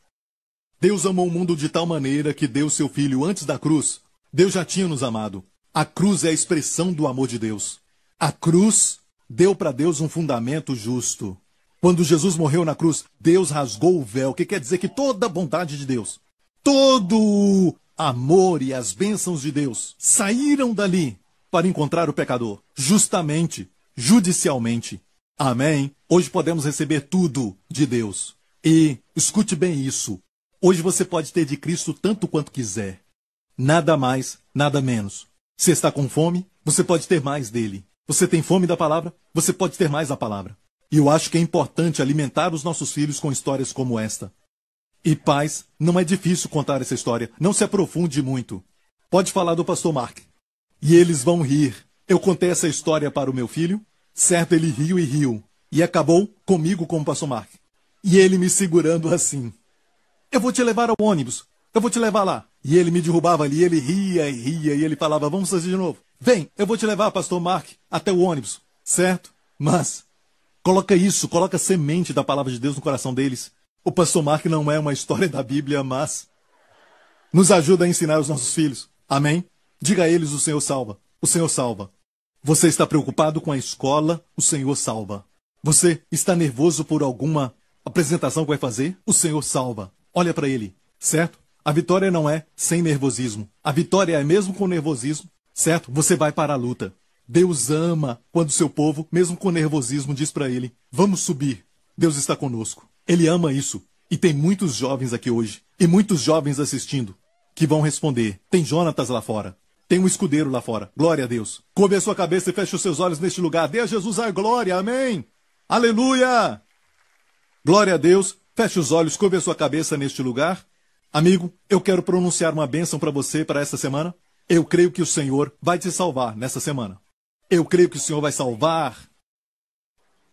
Deus amou o mundo de tal maneira que deu seu filho antes da cruz. Deus já tinha nos amado. A cruz é a expressão do amor de Deus. A cruz deu para Deus um fundamento justo. Quando Jesus morreu na cruz, Deus rasgou o véu, que quer dizer que toda a bondade de Deus, todo o amor e as bênçãos de Deus saíram dali para encontrar o pecador, justamente, judicialmente. Amém? Hoje podemos receber tudo de Deus. E escute bem isso. Hoje você pode ter de Cristo tanto quanto quiser. Nada mais, nada menos. Se está com fome, você pode ter mais dele. Você tem fome da palavra, você pode ter mais da palavra. E eu acho que é importante alimentar os nossos filhos com histórias como esta. E pais, não é difícil contar essa história, não se aprofunde muito. Pode falar do pastor Mark. E eles vão rir. Eu contei essa história para o meu filho, certo ele riu e riu, e acabou comigo como pastor Mark. E ele me segurando assim. Eu vou te levar ao ônibus, eu vou te levar lá. E ele me derrubava ali, ele ria e ria, e ele falava, vamos fazer de novo. Vem, eu vou te levar, pastor Mark, até o ônibus, certo? Mas, coloca isso, coloca semente da palavra de Deus no coração deles. O pastor Mark não é uma história da Bíblia, mas nos ajuda a ensinar os nossos filhos. Amém? Diga a eles, o Senhor salva. O Senhor salva. Você está preocupado com a escola, o Senhor salva. Você está nervoso por alguma apresentação que vai fazer, o Senhor salva. Olha para ele, certo? A vitória não é sem nervosismo. A vitória é mesmo com nervosismo, certo? Você vai para a luta. Deus ama quando seu povo, mesmo com nervosismo, diz para ele: Vamos subir. Deus está conosco. Ele ama isso. E tem muitos jovens aqui hoje, e muitos jovens assistindo, que vão responder: Tem Jonatas lá fora. Tem um escudeiro lá fora. Glória a Deus. Cobre a sua cabeça e feche os seus olhos neste lugar. Dê a Jesus a glória. Amém. Aleluia. Glória a Deus. Feche os olhos, cobre a sua cabeça neste lugar. Amigo, eu quero pronunciar uma bênção para você para esta semana. Eu creio que o Senhor vai te salvar nesta semana. Eu creio que o Senhor vai salvar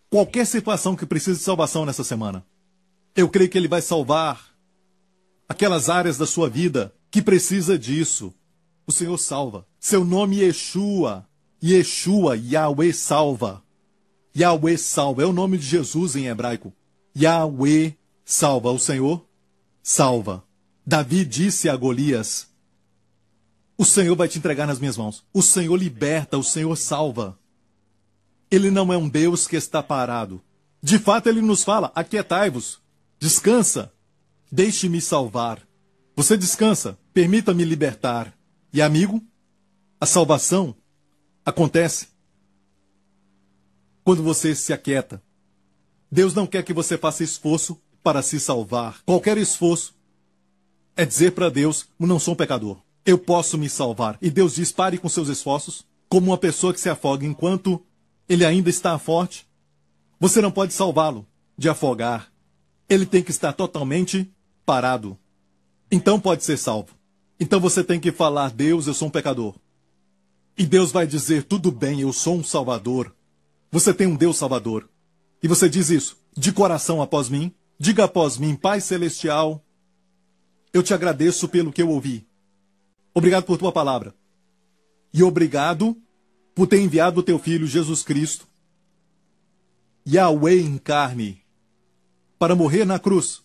qualquer situação que precise de salvação nessa semana. Eu creio que Ele vai salvar aquelas áreas da sua vida que precisa disso. O Senhor salva. Seu nome é Yeshua. Yeshua, Yahweh salva. Yahweh salva. É o nome de Jesus em hebraico. Yahweh salva. O Senhor salva. Davi disse a Golias: O Senhor vai te entregar nas minhas mãos. O Senhor liberta, o Senhor salva. Ele não é um Deus que está parado. De fato, ele nos fala: Aquietai-vos, descansa, deixe-me salvar. Você descansa, permita-me libertar. E amigo, a salvação acontece quando você se aquieta. Deus não quer que você faça esforço para se salvar. Qualquer esforço é dizer para Deus: não sou um pecador, eu posso me salvar. E Deus diz: pare com seus esforços, como uma pessoa que se afoga enquanto ele ainda está forte. Você não pode salvá-lo de afogar. Ele tem que estar totalmente parado. Então pode ser salvo. Então você tem que falar: Deus, eu sou um pecador. E Deus vai dizer: tudo bem, eu sou um salvador. Você tem um Deus salvador. E você diz isso de coração após mim. Diga após mim: Pai celestial, eu te agradeço pelo que eu ouvi. Obrigado por tua palavra. E obrigado por ter enviado o teu filho Jesus Cristo, Yahweh em carne, para morrer na cruz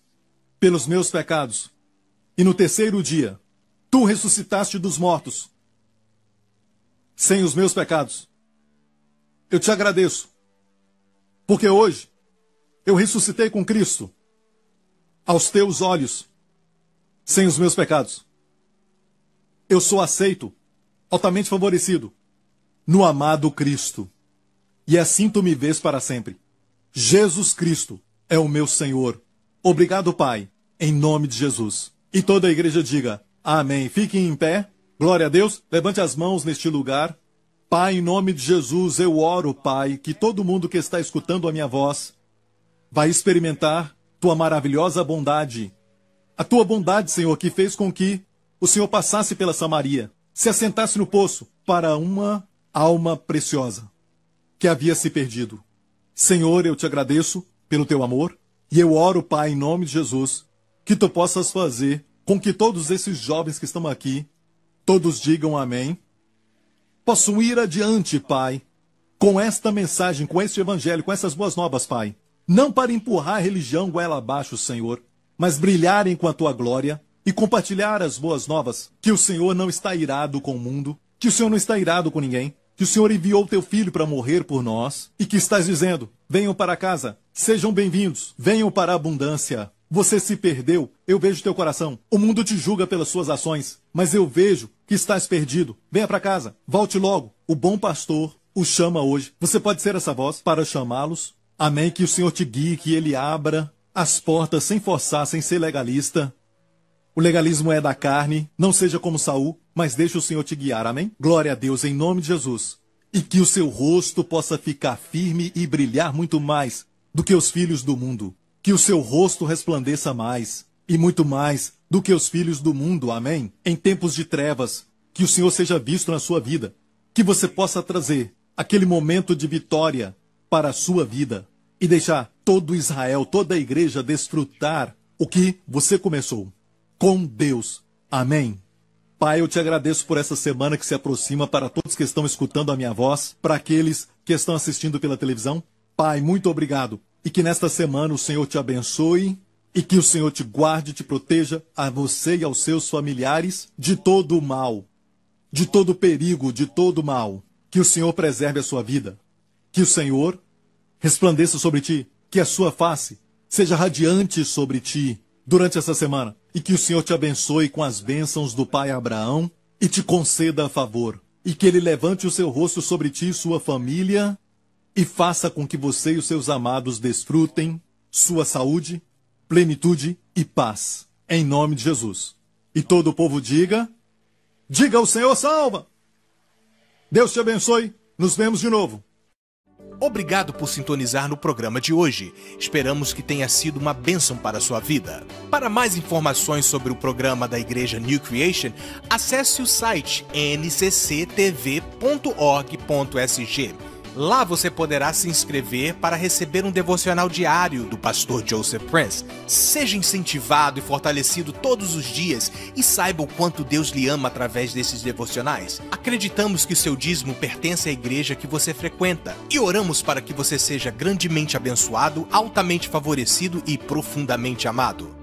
pelos meus pecados. E no terceiro dia, tu ressuscitaste dos mortos, sem os meus pecados. Eu te agradeço, porque hoje eu ressuscitei com Cristo aos teus olhos sem os meus pecados. Eu sou aceito, altamente favorecido, no amado Cristo. E assim tu me vês para sempre. Jesus Cristo é o meu Senhor. Obrigado, Pai, em nome de Jesus. E toda a igreja diga: Amém. Fiquem em pé. Glória a Deus. Levante as mãos neste lugar. Pai, em nome de Jesus, eu oro, Pai, que todo mundo que está escutando a minha voz vai experimentar tua maravilhosa bondade a tua bondade, Senhor, que fez com que o Senhor passasse pela Samaria, se assentasse no poço para uma alma preciosa que havia se perdido. Senhor, eu te agradeço pelo teu amor e eu oro, Pai, em nome de Jesus, que tu possas fazer com que todos esses jovens que estão aqui, todos digam amém, possam ir adiante, Pai, com esta mensagem, com este evangelho, com essas boas novas, Pai. Não para empurrar a religião goela abaixo, Senhor, mas brilharem com a tua glória e compartilhar as boas novas que o Senhor não está irado com o mundo, que o Senhor não está irado com ninguém, que o Senhor enviou teu filho para morrer por nós e que estás dizendo: venham para casa, sejam bem-vindos, venham para a abundância. Você se perdeu, eu vejo teu coração. O mundo te julga pelas suas ações, mas eu vejo que estás perdido. Venha para casa, volte logo. O bom pastor o chama hoje. Você pode ser essa voz para chamá-los. Amém. Que o Senhor te guie, que ele abra as portas sem forçar, sem ser legalista. O legalismo é da carne, não seja como Saul, mas deixe o Senhor te guiar, amém? Glória a Deus em nome de Jesus. E que o seu rosto possa ficar firme e brilhar muito mais do que os filhos do mundo. Que o seu rosto resplandeça mais e muito mais do que os filhos do mundo, amém? Em tempos de trevas, que o Senhor seja visto na sua vida. Que você possa trazer aquele momento de vitória para a sua vida e deixar todo Israel, toda a igreja desfrutar o que você começou com Deus. Amém. Pai, eu te agradeço por essa semana que se aproxima para todos que estão escutando a minha voz, para aqueles que estão assistindo pela televisão. Pai, muito obrigado. E que nesta semana o Senhor te abençoe e que o Senhor te guarde e te proteja a você e aos seus familiares de todo o mal, de todo o perigo, de todo o mal. Que o Senhor preserve a sua vida. Que o Senhor resplandeça sobre ti que a sua face seja radiante sobre ti durante essa semana e que o Senhor te abençoe com as bênçãos do Pai Abraão e te conceda a favor e que ele levante o seu rosto sobre ti e sua família e faça com que você e os seus amados desfrutem sua saúde, plenitude e paz, em nome de Jesus. E todo o povo diga: diga o Senhor salva. Deus te abençoe. Nos vemos de novo. Obrigado por sintonizar no programa de hoje. Esperamos que tenha sido uma bênção para a sua vida. Para mais informações sobre o programa da Igreja New Creation, acesse o site ncctv.org.sg Lá você poderá se inscrever para receber um devocional diário do pastor Joseph Prince. Seja incentivado e fortalecido todos os dias e saiba o quanto Deus lhe ama através desses devocionais. Acreditamos que o seu dízimo pertence à igreja que você frequenta e oramos para que você seja grandemente abençoado, altamente favorecido e profundamente amado.